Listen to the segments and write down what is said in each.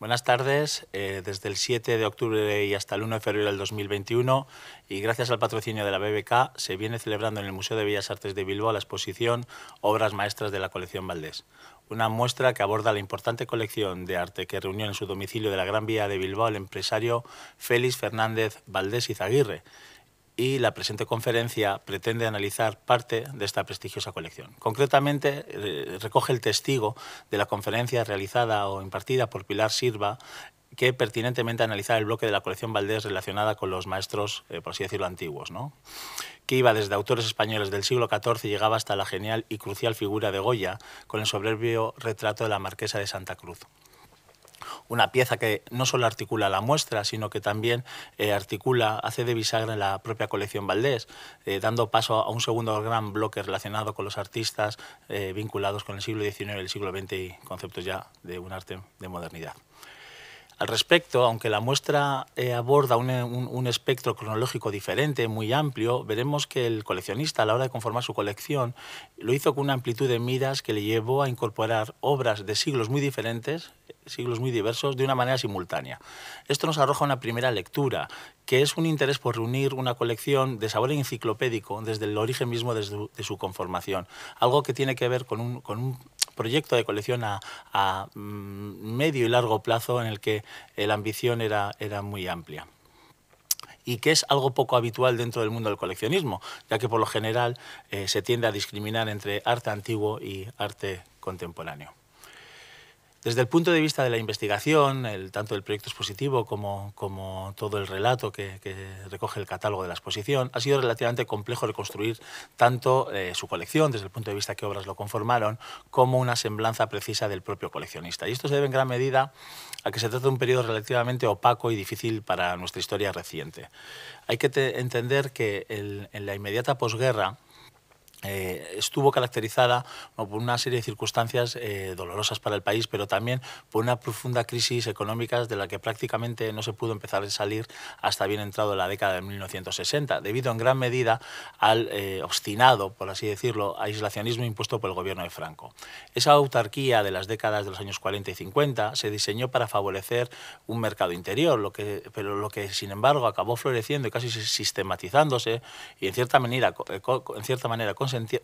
Buenas tardes. Eh, desde el 7 de octubre y hasta el 1 de febrero del 2021, y gracias al patrocinio de la BBK, se viene celebrando en el Museo de Bellas Artes de Bilbao la exposición Obras Maestras de la Colección Valdés, una muestra que aborda la importante colección de arte que reunió en su domicilio de la Gran Vía de Bilbao el empresario Félix Fernández Valdés Izaguirre, y la presente conferencia pretende analizar parte de esta prestigiosa colección. Concretamente, eh, recoge el testigo de la conferencia realizada o impartida por Pilar Sirva, que pertinentemente analizaba el bloque de la colección Valdés relacionada con los maestros, eh, por así decirlo, antiguos, ¿no? que iba desde autores españoles del siglo XIV y llegaba hasta la genial y crucial figura de Goya, con el soberbio retrato de la Marquesa de Santa Cruz una pieza que no solo articula la muestra, sino que también eh, articula, hace de bisagra la propia colección Valdés, eh, dando paso a un segundo gran bloque relacionado con los artistas eh, vinculados con el siglo XIX y el siglo XX y conceptos ya de un arte de modernidad. Al respecto, aunque la muestra eh, aborda un, espectro cronológico diferente, muy amplio, veremos que el coleccionista a la hora de conformar su colección lo hizo con una amplitud de miras que le llevó a incorporar obras de siglos muy diferentes, siglos muy diversos, de una manera simultánea. Esto nos arroja una primera lectura, que es un interés por reunir una colección de sabor enciclopédico desde el origen mismo de su, conformación, algo que tiene que ver con un proyecto de colección a, mm, medio y largo plazo en el que la ambición era, era muy amplia y que es algo poco habitual dentro del mundo del coleccionismo, ya que por lo general eh, se tiende a discriminar entre arte antiguo y arte contemporáneo. Desde el punto de vista de la investigación, tanto el proyecto expositivo como, todo el relato que, recoge el catálogo de la exposición, ha sido relativamente complejo reconstruir tanto eh, su colección, desde el punto de vista de qué obras lo conformaron, como una semblanza precisa del propio coleccionista. Y esto se debe en gran medida a que se trata de un periodo relativamente opaco y difícil para nuestra historia reciente. Hay que entender que en la inmediata posguerra, eh, estuvo caracterizada por una serie de circunstancias eh, dolorosas para el país, pero también por una profunda crisis económica de la que prácticamente no se pudo empezar a salir hasta bien entrado la década de 1960, debido en gran medida al eh, obstinado, por así decirlo, aislacionismo impuesto por el gobierno de Franco. Esa autarquía de las décadas de los años 40 y 50 se diseñó para favorecer un mercado interior, lo que, pero lo que sin embargo acabó floreciendo y casi sistematizándose y en cierta manera, en cierta manera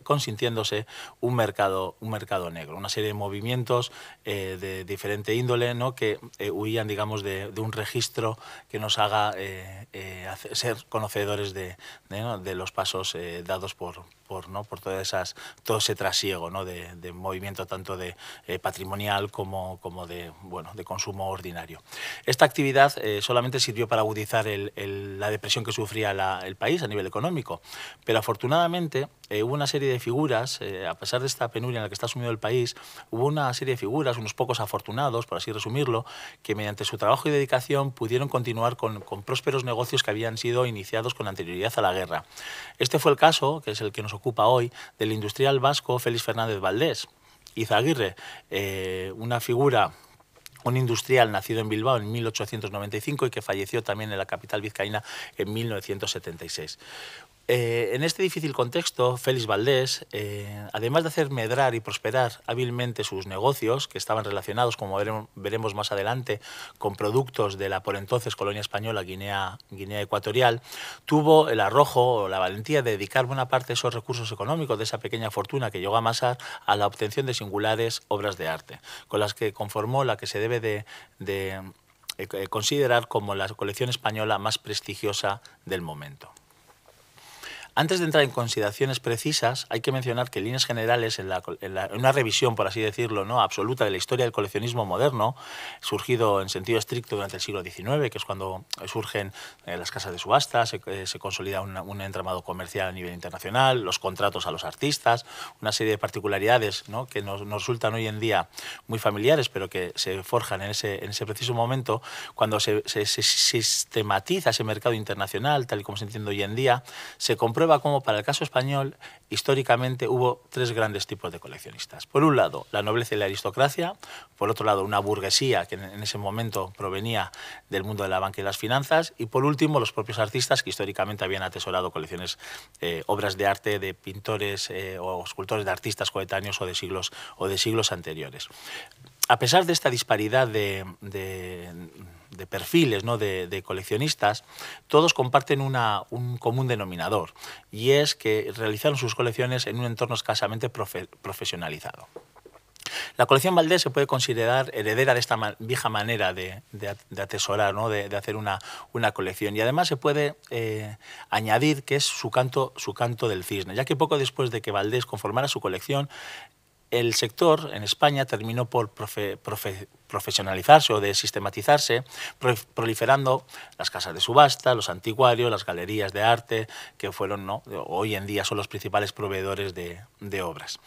consintiéndose un mercado, un mercado negro, una serie de movimientos eh, de diferente índole ¿no? que eh, huían digamos, de, un registro que nos haga eh, ser conocedores de, de, los pasos dados por, por, ¿no? por todas esas, todo ese trasiego ¿no? de, de movimiento tanto de patrimonial como, como de, bueno, de consumo ordinario. Esta actividad solamente sirvió para agudizar la depresión que sufría el país a nivel económico, pero afortunadamente hubo una serie de figuras, eh, a pesar de esta penuria en la que está sumido el país, hubo una serie de figuras, unos pocos afortunados, por así resumirlo, que mediante su trabajo y dedicación pudieron continuar con, prósperos negocios que habían sido iniciados con anterioridad a la guerra. Este fue el caso, que es el que nos ocupa hoy, del industrial vasco Félix Fernández Valdés. Izaguirre, eh, una figura un industrial nacido en Bilbao en 1895 y que falleció también en la capital vizcaína en 1976. Eh, en este difícil contexto, Félix Valdés, eh, además de hacer medrar y prosperar hábilmente sus negocios, que estaban relacionados, como veremos, más adelante, con productos de la por entonces colonia española Guinea, Ecuatorial, tuvo el arrojo o la valentía de dedicar buena parte de esos recursos económicos, de esa pequeña fortuna que llegó a amasar, a la obtención de singulares obras de arte, con las que conformó la que se debe de, eh, considerar como la colección española más prestigiosa del momento. Antes de entrar en consideraciones precisas, hay que mencionar que en líneas generales, en, una revisión, por así decirlo, ¿no? absoluta de la historia del coleccionismo moderno, surgido en sentido estricto durante el siglo XIX, que es cuando surgen eh, las casas de subastas, eh, se, consolida un entramado comercial a nivel internacional, los contratos a los artistas, una serie de particularidades que nos, resultan hoy en día muy familiares, pero que se forjan en ese, en ese preciso momento, cuando se, se sistematiza ese mercado internacional, tal y como se entiende hoy en día, se comprueba como para el caso español históricamente hubo tres grandes tipos de coleccionistas. Por un lado, la nobleza y la aristocracia, por otro lado, una burguesía que en ese momento provenía del mundo de la banca y las finanzas, y por último, los propios artistas que históricamente habían atesorado colecciones, eh, obras de arte de pintores eh, o escultores de artistas coetáneos o de siglos, o de siglos anteriores. A pesar de esta disparidad de de perfiles, ¿no? de, coleccionistas, todos comparten un común denominador y es que realizaron sus colecciones en un entorno escasamente profesionalizado. La colección Valdés se puede considerar heredera de esta vieja manera de, atesorar, ¿no? de, hacer una, colección. Y además se puede eh, añadir que es su canto, su canto del cisne, ya que poco después de que Valdés conformara su colección, el sector en España terminó por profesionalizarse o de sistematizarse, proliferando las casas de subasta, los anticuarios, las galerías de arte, que fueron, ¿no? hoy en día son los principales proveedores de, obras.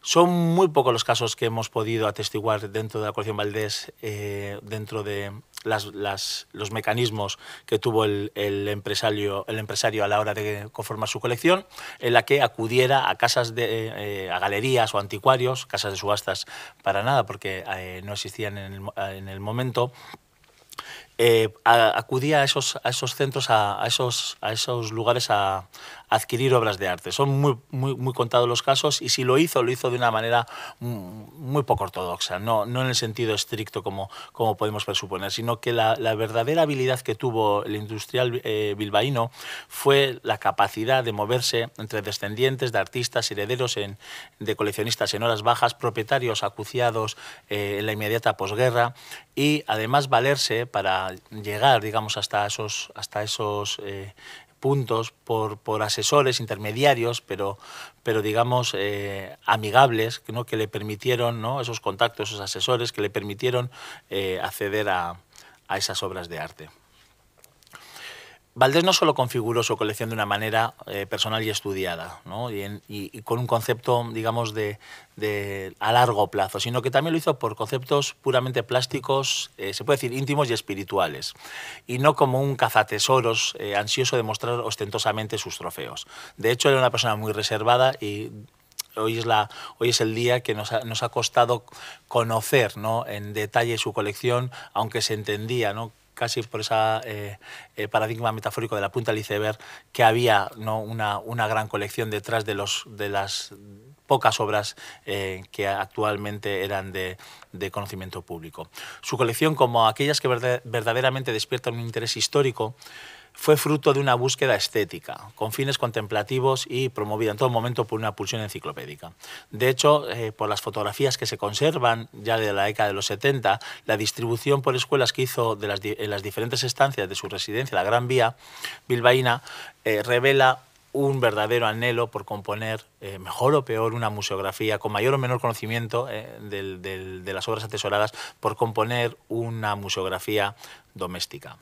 Son muy pocos los casos que hemos podido atestiguar dentro de la colección Valdés, eh, dentro de, las, los mecanismos que tuvo el, empresario, el empresario a la hora de conformar su colección, en la que acudiera a casas de, eh, a galerías o anticuarios, casas de subastas para nada, porque eh, no existían en el, momento. Eh, acudía a esos, a esos centros, a, esos, a esos lugares a, adquirir obras de arte. Son muy, muy, muy contados los casos y si lo hizo, lo hizo de una manera mm, muy poco ortodoxa, no, no en el sentido estricto como, como podemos presuponer, sino que la, verdadera habilidad que tuvo el industrial eh, bilbaíno fue la capacidad de moverse entre descendientes de artistas, herederos de coleccionistas en horas bajas, propietarios acuciados eh, en la inmediata posguerra y además valerse para llegar, digamos, hasta esos, hasta esos eh, puntos por, por asesores, intermediarios, pero, pero digamos eh, amigables, ¿no? que le permitieron, esos contactos, esos asesores, que le permitieron eh, acceder a, a esas obras de arte. Valdés no solo configuró su colección de una manera eh, personal y estudiada, y, con un concepto, digamos, de, a largo plazo, sino que también lo hizo por conceptos puramente plásticos, eh, se puede decir íntimos y espirituales, y no como un cazatesoros eh, ansioso de mostrar ostentosamente sus trofeos. De hecho, era una persona muy reservada y hoy es, hoy es el día que nos ha, costado conocer en detalle su colección, aunque se entendía ¿no? casi por ese eh, eh, paradigma metafórico de la punta del iceberg, que había ¿no? una, gran colección detrás de, los, de las pocas obras eh, que actualmente eran de, de, conocimiento público. Su colección, como aquellas que verdaderamente despiertan un interés histórico, fue fruto de una búsqueda estética, con fines contemplativos y promovida en todo momento por una pulsión enciclopédica. De hecho, eh, por las fotografías que se conservan ya de la década de los 70, la distribución por escuelas que hizo las, en las diferentes estancias de su residencia, la Gran Vía bilbaína, eh, revela un verdadero anhelo por componer, eh, mejor o peor, una museografía, con mayor o menor conocimiento de las obras atesoradas, por componer una museografía doméstica.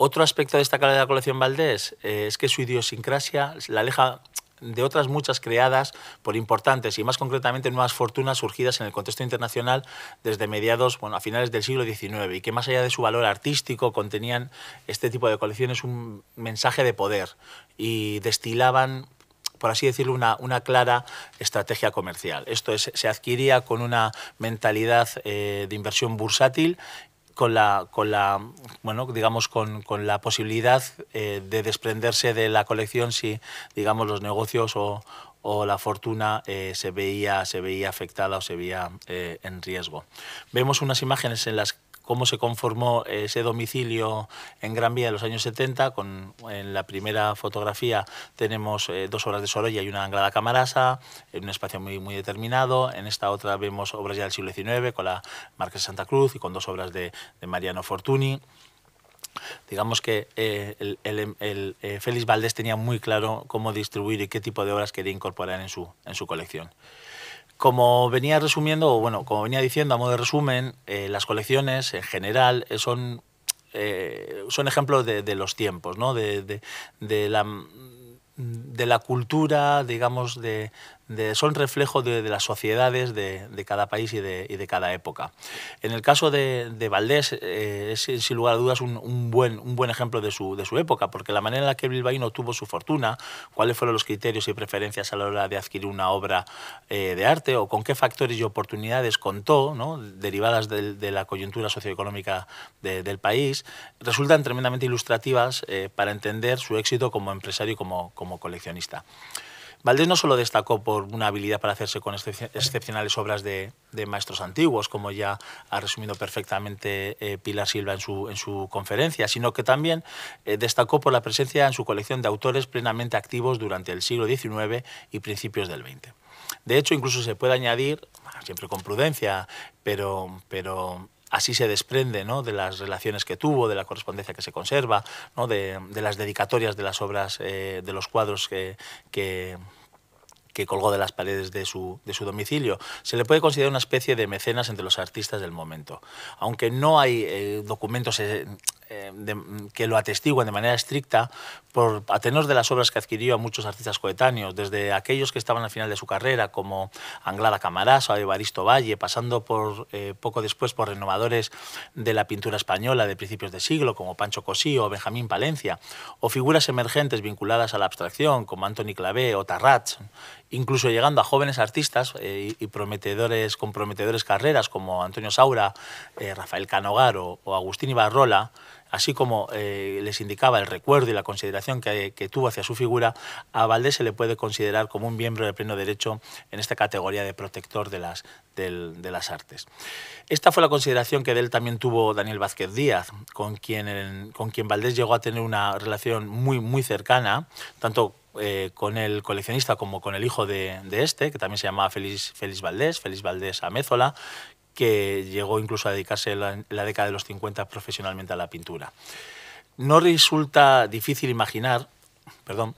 Otro aspecto destacable de la colección Valdés eh, es que su idiosincrasia la aleja de otras muchas creadas por importantes y más concretamente nuevas fortunas surgidas en el contexto internacional desde mediados, bueno, a finales del siglo XIX y que más allá de su valor artístico contenían este tipo de colecciones un mensaje de poder y destilaban por así decirlo, una, una clara estrategia comercial. Esto se adquiría con una mentalidad eh, de inversión bursátil con la, con la bueno, digamos, con, con la posibilidad eh, de desprenderse de la colección si, digamos, los negocios o, o la fortuna eh, se, veía, se veía afectada o se veía eh, en riesgo. Vemos unas imágenes en las cómo se conformó ese domicilio en Gran Vía en los años 70. Con, en la primera fotografía tenemos eh, dos obras de Sorolla y una anglada camarasa, en un espacio muy, muy determinado. En esta otra vemos obras ya del siglo XIX con la Marquesa Santa Cruz y con dos obras de, Mariano Fortuny digamos que eh, eh, Félix Valdés tenía muy claro cómo distribuir y qué tipo de obras quería incorporar en su, en su colección. Como venía resumiendo, o bueno, como venía diciendo a modo de resumen, eh, las colecciones en general eh, son, eh, son ejemplos de, los tiempos, ¿no? de, de la de la cultura, digamos, de, son reflejo de, las sociedades de, cada país y de, cada época. En el caso de, Valdés, eh, es sin lugar a dudas un, buen, ejemplo de su, época, porque la manera en la que Bilbao tuvo su fortuna, cuáles fueron los criterios y preferencias a la hora de adquirir una obra eh, de arte o con qué factores y oportunidades contó, derivadas de, la coyuntura socioeconómica del país, resultan tremendamente ilustrativas eh, para entender su éxito como empresario y como coleccionista. Valdés no solo destacó por una habilidad para hacerse con excepcionales obras de, maestros antiguos, como ya ha resumido perfectamente eh, Pilar Silva en su, conferencia, sino que también eh, destacó por la presencia en su colección de autores plenamente activos durante el siglo XIX y principios del XX. De hecho, incluso se puede añadir, siempre con prudencia, pero, así se desprende de las relaciones que tuvo, de la correspondencia que se conserva, de, las dedicatorias de las obras, eh, de los cuadros que, que colgó de las paredes de su, domicilio. Se le puede considerar una especie de mecenas entre los artistas del momento. Aunque no hay eh, documentos eh, eh, de, mm, que lo atestiguan de manera estricta por tenor de las obras que adquirió a muchos artistas coetáneos, desde aquellos que estaban al final de su carrera, como Anglada Camarás o Evaristo Valle, pasando por eh, poco después por renovadores de la pintura española de principios de siglo, como Pancho Cosío o Benjamín Palencia, o figuras emergentes vinculadas a la abstracción, como Antoni Clavé o Tarrats, incluso llegando a jóvenes artistas eh, y prometedores, comprometedores carreras, como Antonio Saura, Rafael Canogar o, o Agustín Ibarrola, así como eh, les indicaba el recuerdo y la consideración que, tuvo hacia su figura, a Valdés se le puede considerar como un miembro de pleno derecho en esta categoría de protector de las, artes. Esta fue la consideración que de él también tuvo Daniel Vázquez Díaz, con quien, con quien Valdés llegó a tener una relación muy, muy cercana, tanto eh, con el coleccionista como con el hijo de, este, que también se llamaba Félix Valdés, Félix Valdés Amézola, que llegó incluso a dedicarse en la, década de los 50 profesionalmente a la pintura. No resulta difícil imaginar, perdón,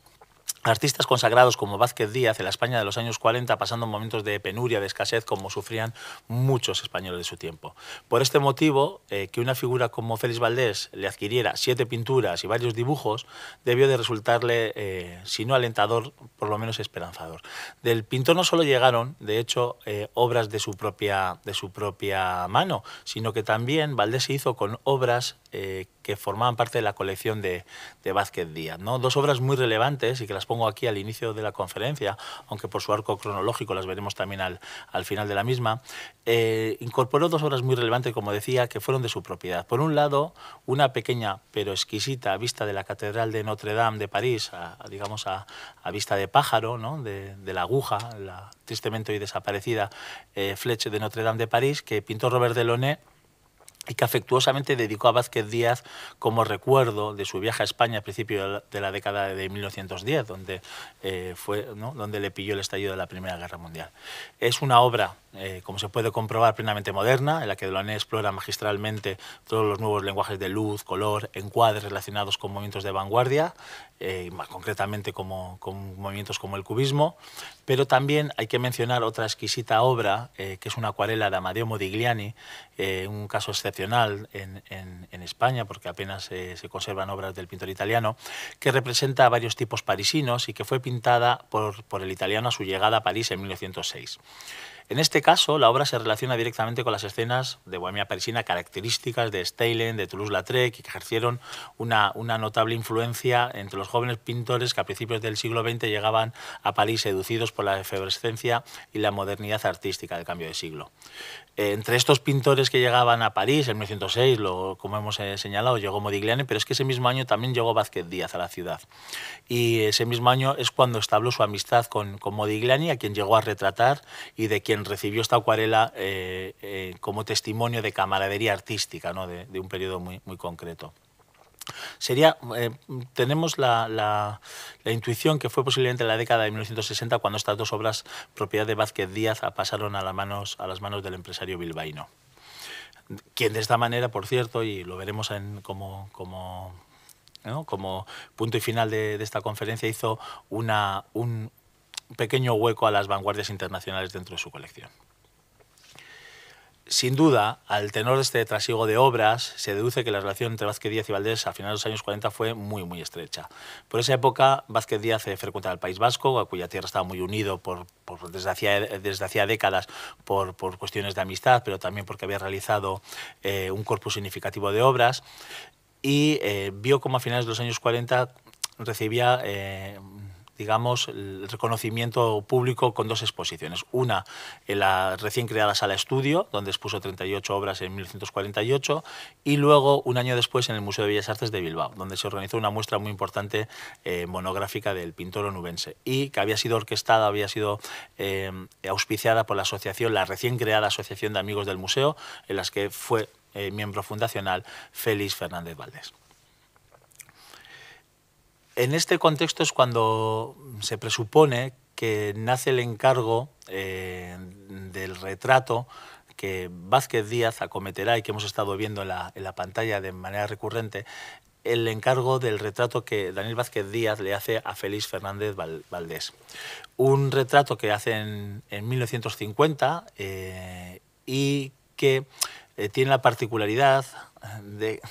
Artistas consagrados como Vázquez Díaz en la España de los años 40, pasando momentos de penuria, de escasez, como sufrían muchos españoles de su tiempo. Por este motivo, eh, que una figura como Félix Valdés le adquiriera siete pinturas y varios dibujos, debió de resultarle, eh, si no alentador, por lo menos esperanzador. Del pintor no solo llegaron, de hecho, eh, obras de su, propia, de su propia mano, sino que también Valdés se hizo con obras que que formaban parte de la colección de, de Vázquez Díaz. ¿no? Dos obras muy relevantes y que las pongo aquí al inicio de la conferencia, aunque por su arco cronológico las veremos también al, al final de la misma. Eh, incorporó dos obras muy relevantes, como decía, que fueron de su propiedad. Por un lado, una pequeña pero exquisita vista de la Catedral de Notre Dame de París, a, digamos a, vista de pájaro, ¿no? de, de, la aguja, la tristemente hoy desaparecida eh, de Notre Dame de París, que pintó Robert Delaunay y que afectuosamente dedicó a Vázquez Díaz como recuerdo de su viaje a España a principios de la década de 1910, donde, eh, fue, ¿no? donde le pilló el estallido de la Primera Guerra Mundial. Es una obra, eh, como se puede comprobar, plenamente moderna, en la que Delaunay explora magistralmente todos los nuevos lenguajes de luz, color, encuadres relacionados con movimientos de vanguardia, eh, más concretamente como, con movimientos como el cubismo, pero también hay que mencionar otra exquisita obra, que es una acuarela de Amadeo Modigliani, un caso en, España, porque apenas eh, se conservan obras del pintor italiano, que representa a varios tipos parisinos y que fue pintada por, por el italiano a su llegada a París en 1906. En este caso, la obra se relaciona directamente con las escenas de Bohemia Parisina características de Steylen, de Toulouse-Lautrec, que ejercieron una, una notable influencia entre los jóvenes pintores que a principios del siglo XX llegaban a París seducidos por la efervescencia y la modernidad artística del cambio de siglo. Eh, entre estos pintores que llegaban a París, en 1906, lo, como hemos eh, señalado, llegó Modigliani, pero es que ese mismo año también llegó Vázquez Díaz a la ciudad. Y ese mismo año es cuando estableció su amistad con, con Modigliani, a quien llegó a retratar y de quien recibió esta acuarela eh, eh, como testimonio de camaradería artística ¿no? de, un periodo muy, muy concreto. Sería, eh, tenemos la, la, intuición que fue posiblemente en la década de 1960 cuando estas dos obras, propiedad de Vázquez Díaz, pasaron a, las manos, a las manos del empresario bilbaíno, quien de esta manera, por cierto, y lo veremos en, como, como ¿no? como punto y final de, de esta conferencia, hizo una, un, pequeño hueco a las vanguardias internacionales dentro de su colección. Sin duda, al tenor de este trasiego de obras, se deduce que la relación entre Vázquez Díaz y Valdés a finales de los años 40 fue muy, muy estrecha. Por esa época, Vázquez Díaz frecuentaba el País Vasco, a cuya tierra estaba muy unido por, desde, hacía, desde, hacía, décadas por, cuestiones de amistad, pero también porque había realizado eh, un corpus significativo de obras. Y eh, vio como a finales de los años 40 recibía eh, digamos, el reconocimiento público con dos exposiciones. Una en la recién creada sala estudio, donde expuso 38 obras en 1948, y luego un año después en el Museo de Bellas Artes de Bilbao, donde se organizó una muestra muy importante eh, monográfica del pintor onubense y que había sido orquestada, había sido eh, auspiciada por la asociación, la recién creada Asociación de Amigos del Museo, en las que fue eh, miembro fundacional Félix Fernández Valdés. En este contexto es cuando se presupone que nace el encargo eh, del retrato que Vázquez Díaz acometerá y que hemos estado viendo en la, pantalla de manera recurrente, el encargo del retrato que Daniel Vázquez Díaz le hace a Félix Fernández Valdés. Un retrato que hace en 1950 eh, y que eh, tiene la particularidad de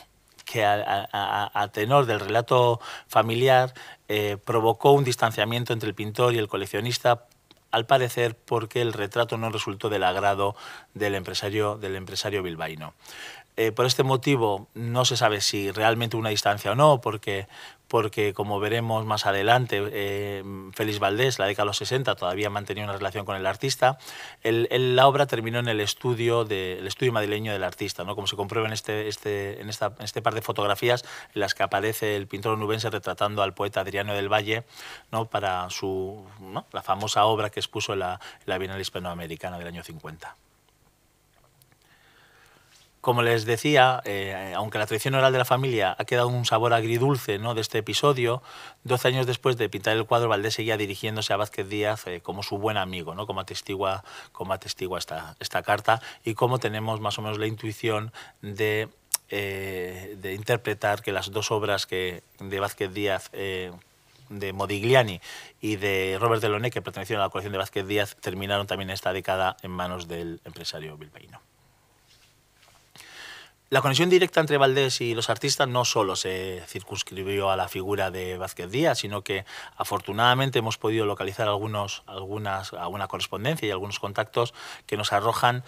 que a, tenor del relato familiar eh, provocó un distanciamiento entre el pintor y el coleccionista al parecer porque el retrato no resultó del agrado del empresario, del empresario bilbaíno. Eh, por este motivo no se sabe si realmente una distancia o no, porque porque como veremos más adelante, eh, Félix Valdés, la década de los 60, todavía mantenía una relación con el artista. la obra terminó en el estudio, estudio madrileño del artista, ¿no? como se comprueba en este, este, en, este par de fotografías en las que aparece el pintor nubense retratando al poeta Adriano del Valle ¿no? para su, la famosa obra que expuso la, en la Bienal Hispanoamericana del año 50. Como les decía, eh, aunque la tradición oral de la familia ha quedado un sabor agridulce ¿no? de este episodio, 12 años después de pintar el cuadro, Valdés seguía dirigiéndose a Vázquez Díaz eh, como su buen amigo, ¿no? como atestigua, como esta, esta carta y como tenemos más o menos la intuición eh, de, interpretar que las dos obras que, de Vázquez Díaz de Modigliani y de Robert Delaunay, que pertenecieron a la colección de Vázquez Díaz, terminaron también esta década en manos del empresario bilbaíno. La conexión directa entre Valdés y los artistas no solo se circunscribió a la figura de Vázquez Díaz, sino que afortunadamente hemos podido localizar algunos, algunas, alguna correspondencia y algunos contactos que nos arrojan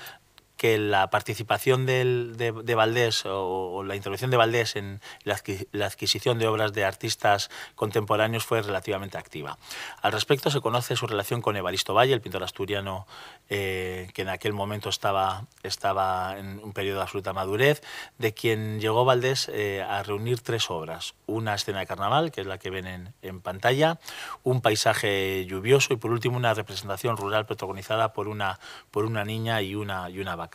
que la participación de, Valdés o, la intervención de Valdés en la, adquisición de obras de artistas contemporáneos fue relativamente activa. Al respecto se conoce su relación con Evaristo Valle, el pintor asturiano eh, que en aquel momento estaba, estaba en un periodo de absoluta madurez, de quien llegó Valdés eh, a reunir tres obras. Una escena de carnaval, que es la que ven en, pantalla, un paisaje lluvioso y por último una representación rural protagonizada por una, por una niña y una, y una vaca.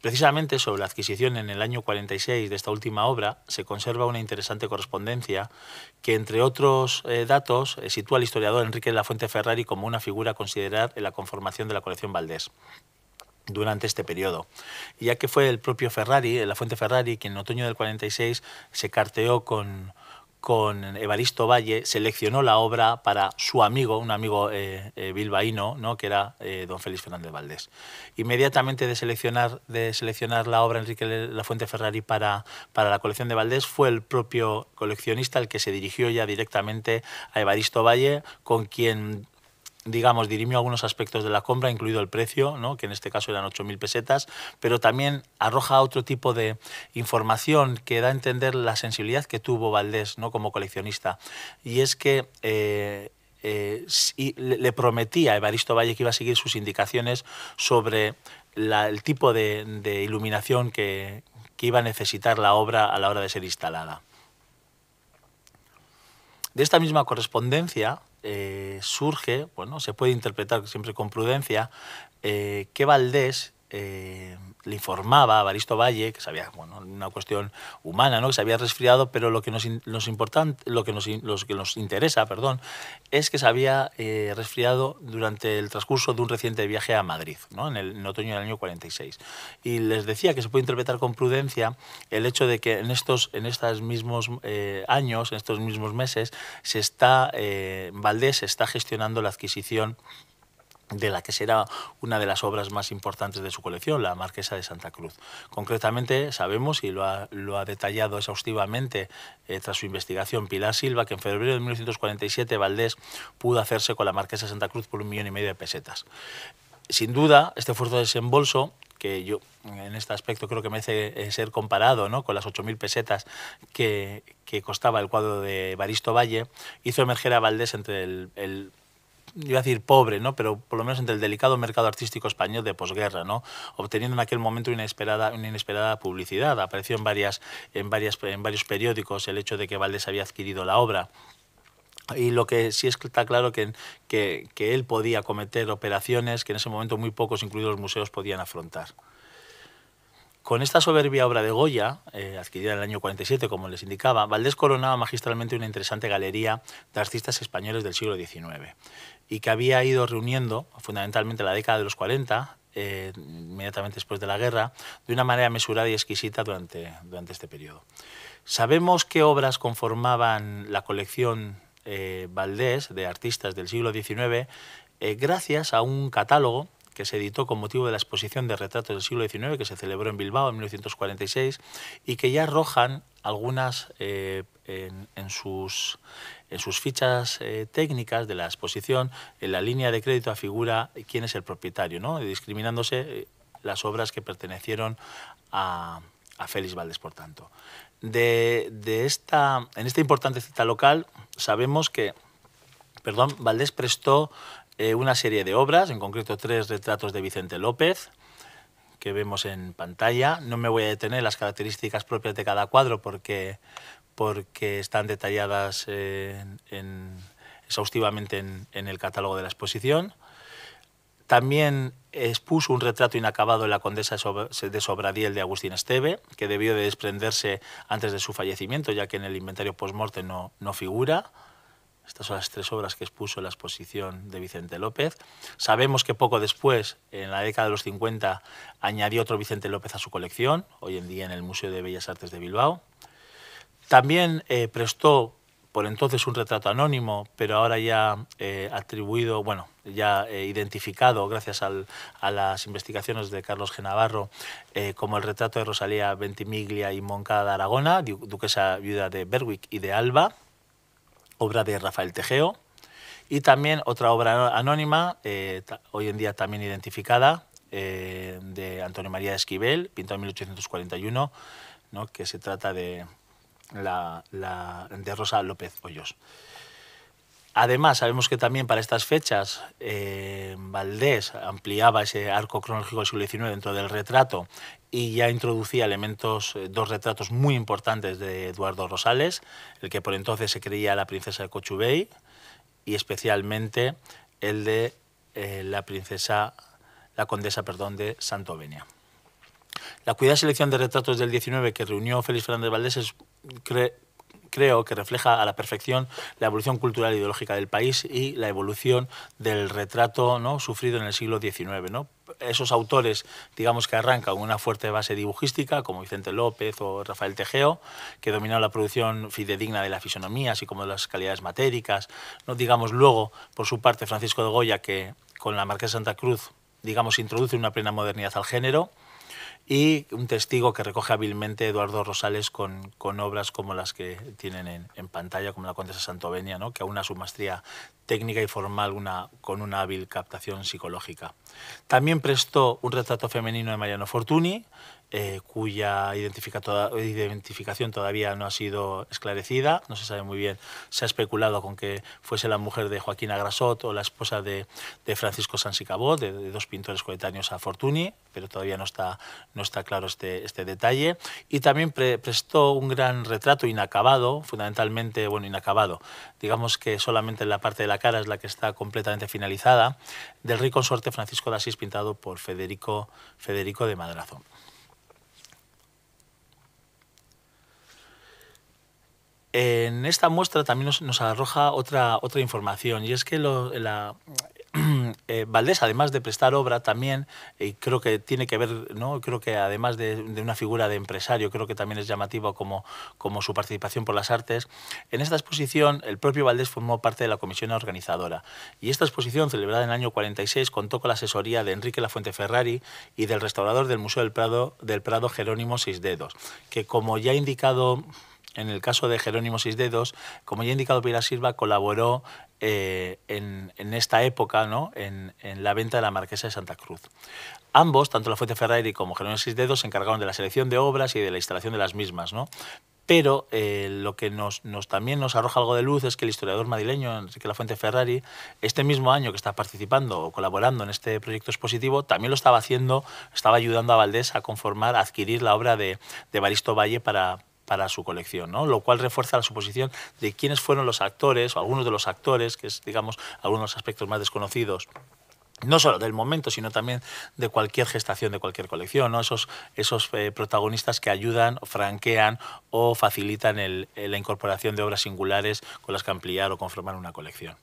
Precisamente sobre la adquisición en el año 46 de esta última obra se conserva una interesante correspondencia que, entre otros eh, datos, eh, sitúa al historiador Enrique de la Fuente Ferrari como una figura a considerar en la conformación de la colección Valdés durante este periodo, ya que fue el propio Ferrari, eh, la Fuente Ferrari, quien en otoño del 46 se carteó con, con Evaristo Valle, seleccionó la obra para su amigo, un amigo eh, eh, bilbaíno, ¿no? que era eh, don Félix Fernández Valdés. Inmediatamente de seleccionar, de seleccionar la obra Enrique La Fuente Ferrari para, para la colección de Valdés, fue el propio coleccionista el que se dirigió ya directamente a Evaristo Valle, con quien digamos, dirimió algunos aspectos de la compra, incluido el precio, que en este caso eran 8.000 pesetas, pero también arroja otro tipo de información que da a entender la sensibilidad que tuvo Valdés ¿no? como coleccionista. Y es que... Eh, eh, le prometía a Evaristo Valle que iba a seguir sus indicaciones sobre el tipo de, iluminación que, que iba a necesitar la obra a la hora de ser instalada. De esta misma correspondencia, eh, surge, bueno, se puede interpretar siempre con prudencia, eh, que Valdés eh, le informaba a Baristo Valle, que sabía, bueno, una cuestión humana, ¿no? que se había resfriado, pero lo que nos, importante, lo que nos, los que nos interesa, perdón, es que se había eh, resfriado durante el transcurso de un reciente viaje a Madrid, ¿no? en, el, otoño del año 46. Y les decía que se puede interpretar con prudencia el hecho de que en estos, en estos mismos eh, años, en estos mismos meses, se está, Valdés está gestionando la adquisición de la que será una de las obras más importantes de su colección, la Marquesa de Santa Cruz. Concretamente, sabemos, y lo ha, detallado exhaustivamente eh, tras su investigación Pilar Silva, que en febrero de 1947 Valdés pudo hacerse con la Marquesa de Santa Cruz por un millón y medio de pesetas. Sin duda, este esfuerzo de desembolso que yo en este aspecto creo que merece eh, ser comparado ¿no? con las 8.000 pesetas que, costaba el cuadro de Baristo Valle, hizo emerger a Valdés entre el iba a decir pobre, ¿no? pero por lo menos entre el delicado mercado artístico español de posguerra, ¿no? obteniendo en aquel momento una inesperada, una inesperada publicidad. Apareció en, varias, en, varias, en varios periódicos el hecho de que Valdés había adquirido la obra. Y lo que sí está claro que, que, que él podía cometer operaciones que en ese momento muy pocos, incluidos los museos, podían afrontar. Con esta soberbia obra de Goya, eh, adquirida en el año 47, como les indicaba, Valdés coronaba magistralmente una interesante galería de artistas españoles del siglo XIX y que había ido reuniendo, fundamentalmente la década de los 40, eh, inmediatamente después de la guerra, de una manera mesurada y exquisita durante, durante este periodo. Sabemos qué obras conformaban la colección eh, Valdés de artistas del siglo XIX eh, gracias a un catálogo que se editó con motivo de la exposición de retratos del siglo XIX que se celebró en Bilbao en 1946 y que ya arrojan algunas eh, en, sus, en sus fichas eh, técnicas de la exposición, en la línea de crédito afigura quién es el propietario, ¿no? discriminándose eh, las obras que pertenecieron a, a Félix Valdés, por tanto. De, de esta, en esta importante cita local sabemos que perdón, Valdés prestó eh, una serie de obras, en concreto tres retratos de Vicente López que vemos en pantalla. No me voy a detener en las características propias de cada cuadro porque, están detalladas eh, exhaustivamente en, el catálogo de la exposición. También expuso un retrato inacabado de la condesa de Sobradiel de Agustín Esteve, que debió de desprenderse antes de su fallecimiento, ya que en el inventario postmorte no, no figura. Estas son las tres obras que expuso en la exposición de Vicente López. Sabemos que poco después, en la década de los 50, añadió otro Vicente López a su colección, hoy en día en el Museo de Bellas Artes de Bilbao. También eh, prestó por entonces un retrato anónimo, pero ahora ya eh, atribuido, bueno, ya eh, identificado gracias a las investigaciones de Carlos Genavarro como el retrato de Rosalía Ventimiglia y Moncada de Aragona, duquesa viuda de Berwick y de Alba, obra de Rafael Tejeo, y también otra obra anónima, eh, hoy en día también identificada, eh, de Antonio María Esquivel, pintado en 1841, que se trata de, la, de Rosa López Hoyos. Además, sabemos que también para estas fechas eh, Valdés ampliaba ese arco cronológico del siglo XIX dentro del retrato y ya introducía elementos, eh, dos retratos muy importantes de Eduardo Rosales, el que por entonces se creía la princesa de Cochubey y especialmente el de eh, la princesa, la condesa, perdón, de Santovenia. La cuidada selección de retratos del 19 que reunió Félix Fernández Valdés es, creo que refleja a la perfección la evolución cultural e ideológica del país y la evolución del retrato ¿no? sufrido en el siglo XIX. ¿no? Esos autores, digamos que arrancan una fuerte base dibujística, como Vicente López o Rafael Tejeo, que dominaron la producción fidedigna de la fisonomía, así como de las calidades matéricas. ¿no? Digamos luego, por su parte, Francisco de Goya, que con la Marquesa Santa Cruz digamos, introduce una plena modernidad al género y un testigo que recoge hábilmente Eduardo Rosales con, con obras como las que tienen en, pantalla, como la Condesa Santovenia, ¿no? que aúna su maestría técnica y formal una, con una hábil captación psicológica. También prestó un retrato femenino de Mariano Fortuny, eh, cuya identificación todavía no ha sido esclarecida. No se sabe muy bien, se ha especulado con que fuese la mujer de Joaquín Agrasot o la esposa de, Francisco Sansicabot, de, de dos pintores coetáneos a Fortuny, pero todavía no está, claro este, este, detalle. Y también prestó un gran retrato inacabado, fundamentalmente, bueno, inacabado. Digamos que solamente la parte de la cara es la que está completamente finalizada, del rico consorte Francisco de Asís pintado por Federico, Federico de Madrazo. En esta muestra también nos, arroja otra, otra información y es que la, eh, Valdés, además de prestar obra, también y creo que tiene que ver, ¿no? creo que además de, una figura de empresario, creo que también es llamativo como, como su participación por las artes. En esta exposición, el propio Valdés formó parte de la comisión organizadora y esta exposición, celebrada en el año 46, contó con la asesoría de Enrique Lafuente Ferrari y del restaurador del Museo del Prado, del Prado Jerónimo Seisdedos, que como ya ha indicado en el caso de Jerónimo Sisdedos, como ya ha indicado, Pilar Silva colaboró eh, en, esta época ¿no? en, la venta de la Marquesa de Santa Cruz. Ambos, tanto la Fuente Ferrari como Jerónimo Sisdedos, se encargaron de la selección de obras y de la instalación de las mismas. ¿no? Pero eh, lo que nos, también nos arroja algo de luz es que el historiador madrileño Enrique Fuente Ferrari, este mismo año que está participando o colaborando en este proyecto expositivo, también lo estaba haciendo, estaba ayudando a Valdés a conformar, a adquirir la obra de, de Baristo Valle para, para su colección, ¿no? lo cual refuerza la suposición de quiénes fueron los actores o algunos de los actores, que es digamos algunos aspectos más desconocidos no solo del momento, sino también de cualquier gestación, de cualquier colección, ¿no? esos, esos eh, protagonistas que ayudan, franquean o facilitan la incorporación de obras singulares con las que ampliar o conformar una colección.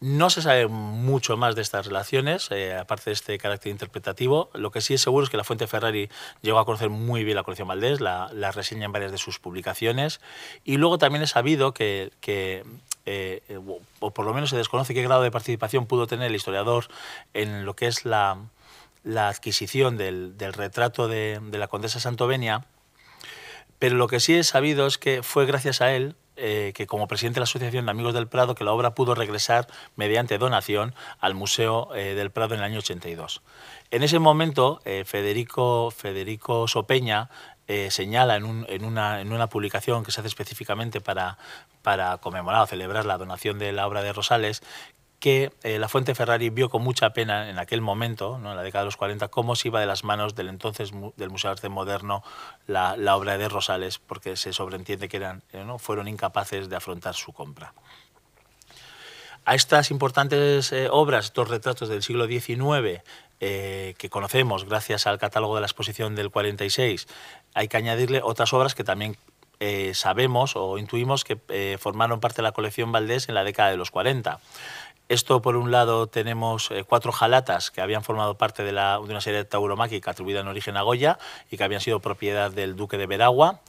No se sabe mucho más de estas relaciones, eh, aparte de este carácter interpretativo. Lo que sí es seguro es que la Fuente Ferrari llegó a conocer muy bien la colección Valdés, la, reseña en varias de sus publicaciones. Y luego también es sabido que, eh, o por lo menos se desconoce qué grado de participación pudo tener el historiador en lo que es la, adquisición del, retrato de, la condesa Santovenia. Pero lo que sí es sabido es que fue gracias a él eh, que como presidente de la Asociación de Amigos del Prado, que la obra pudo regresar mediante donación al Museo eh, del Prado en el año 82. En ese momento, eh, Federico, Federico Sopeña señala en, una, en una publicación que se hace específicamente para, para conmemorar o celebrar la donación de la obra de Rosales, que eh, la Fuente Ferrari vio con mucha pena en aquel momento, en la década de los 40, cómo se iba de las manos del entonces del Museo de Arte Moderno la, obra de Rosales, porque se sobreentiende que eran, eh, ¿no? fueron incapaces de afrontar su compra. A estas importantes eh, obras, estos retratos del siglo XIX, que conocemos gracias al catálogo de la exposición del 46, hay que añadirle otras obras que también sabemos o intuimos que formaron parte de la colección Valdés en la década de los 40. Esto, por un lado, tenemos eh, cuatro jalatas que habían formado parte de, la, una serie de tauromáquica atribuida en origen a Goya y que habían sido propiedad del duque de Veragua.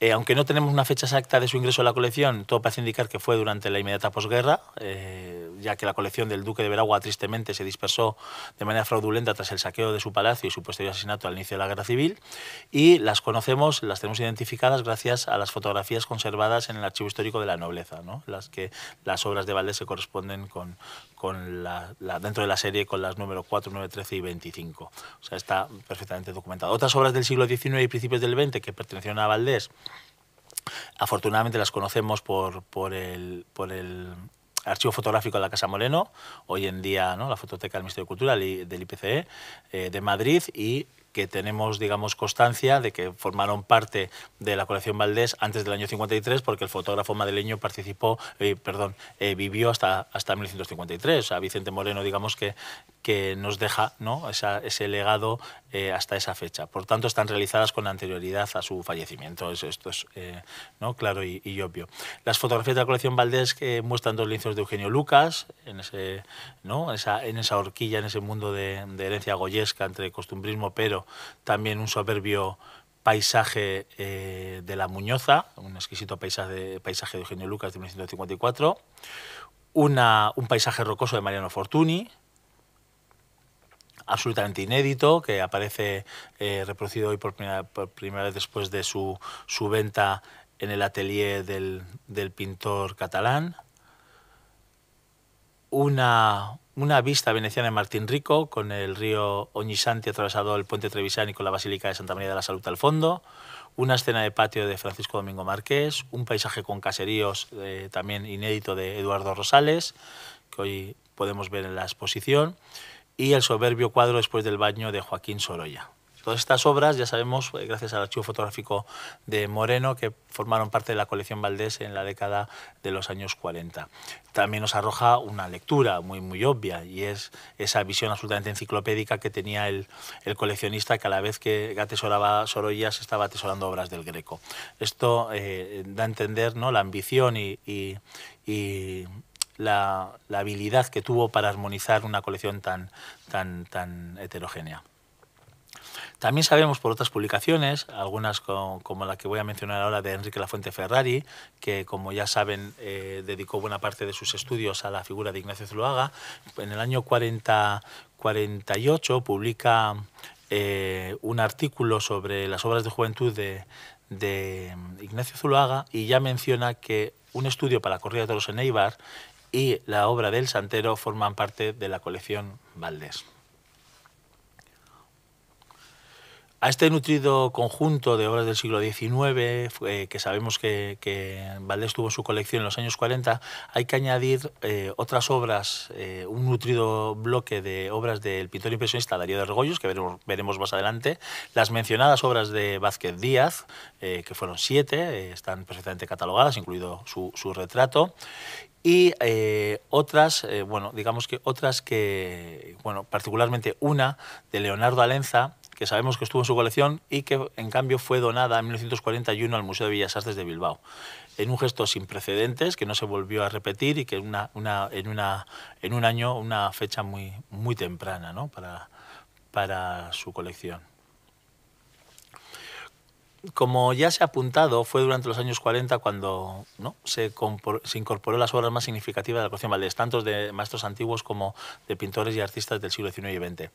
Eh, aunque no tenemos una fecha exacta de su ingreso a la colección, todo parece indicar que fue durante la inmediata posguerra, eh, ya que la colección del duque de Veragua tristemente se dispersó de manera fraudulenta tras el saqueo de su palacio y su posterior asesinato al inicio de la guerra civil, y las conocemos, las tenemos identificadas gracias a las fotografías conservadas en el Archivo Histórico de la Nobleza, ¿no? las, que, las obras de Valdés se corresponden con, con la, dentro de la serie con las números 4, 9, 13 y 25. O sea, está perfectamente documentado. Otras obras del siglo XIX y principios del XX que pertenecieron a Valdés, afortunadamente las conocemos por, por el... archivo fotográfico de la Casa Moreno, hoy en día la Fototeca del Ministerio de Cultura del IPCE eh, de Madrid y que tenemos, digamos, constancia de que formaron parte de la colección Valdés antes del año 53, porque el fotógrafo madrileño participó, eh, perdón, eh, vivió hasta, hasta 1953. a Vicente Moreno, digamos, que, que nos deja ¿no? ese legado eh, hasta esa fecha. Por tanto, están realizadas con anterioridad a su fallecimiento. esto es eh, ¿no? claro y, obvio. Las fotografías de la colección Valdés que muestran dos lienzos de Eugenio Lucas, en, ese, esa, en esa horquilla, en ese mundo de, herencia goyesca entre costumbrismo, pero también un soberbio paisaje eh, de la Muñoza, un exquisito paisaje, paisaje de Eugenio Lucas de 1954, una, un paisaje rocoso de Mariano Fortuny, absolutamente inédito que aparece eh, reproducido hoy por primera, vez después de su, venta en el atelier del, pintor catalán. Una, vista veneciana de Martín Rico con el río Oñisanti atravesado el puente Trevisán y con la Basílica de Santa María de la Salud al fondo, una escena de patio de Francisco Domingo Márquez. un paisaje con caseríos eh, también inédito de Eduardo Rosales, que hoy podemos ver en la exposición, y El soberbio cuadro después del baño de Joaquín Sorolla. Todas estas obras, ya sabemos, gracias al archivo fotográfico de Moreno, que formaron parte de la colección Valdés en la década de los años 40. También nos arroja una lectura muy, muy obvia y es esa visión absolutamente enciclopédica que tenía el, coleccionista que a la vez que atesoraba Sorolla se estaba atesorando obras del Greco. Esto eh, da a entender ¿no? la ambición y la, habilidad que tuvo para armonizar una colección tan, tan, tan heterogénea. También sabemos por otras publicaciones, algunas como, la que voy a mencionar ahora de Enrique Lafuente Ferrari, que como ya saben eh, dedicó buena parte de sus estudios a la figura de Ignacio Zuloaga, en el año 48 publica eh, un artículo sobre las obras de juventud de, Ignacio Zuloaga y ya menciona que un estudio para la corrida de toros en Eibar y la obra del santero forman parte de la colección Valdés. A este nutrido conjunto de obras del siglo XIX, que sabemos que, Valdés tuvo su colección en los años 40, hay que añadir eh, otras obras, eh, un nutrido bloque de obras del pintor impresionista Darío de Argollos, que veremos, más adelante, las mencionadas obras de Vázquez Díaz, eh, que fueron siete, están perfectamente catalogadas, incluido su retrato, y eh, otras, eh, bueno, digamos que otras que, bueno, particularmente una de Leonardo Alenza, que sabemos que estuvo en su colección y que en cambio fue donada en 1941 al Museo de Bellas Artes de Bilbao, en un gesto sin precedentes que no se volvió a repetir y que una, una, en, una, en un año, una fecha muy, muy temprana ¿no? para, para su colección como ya se ha apuntado, fue durante los años 40 cuando se, incorporó las obras más significativas de la colección Valdés, tanto de maestros antiguos como de pintores y artistas del siglo XIX y XX.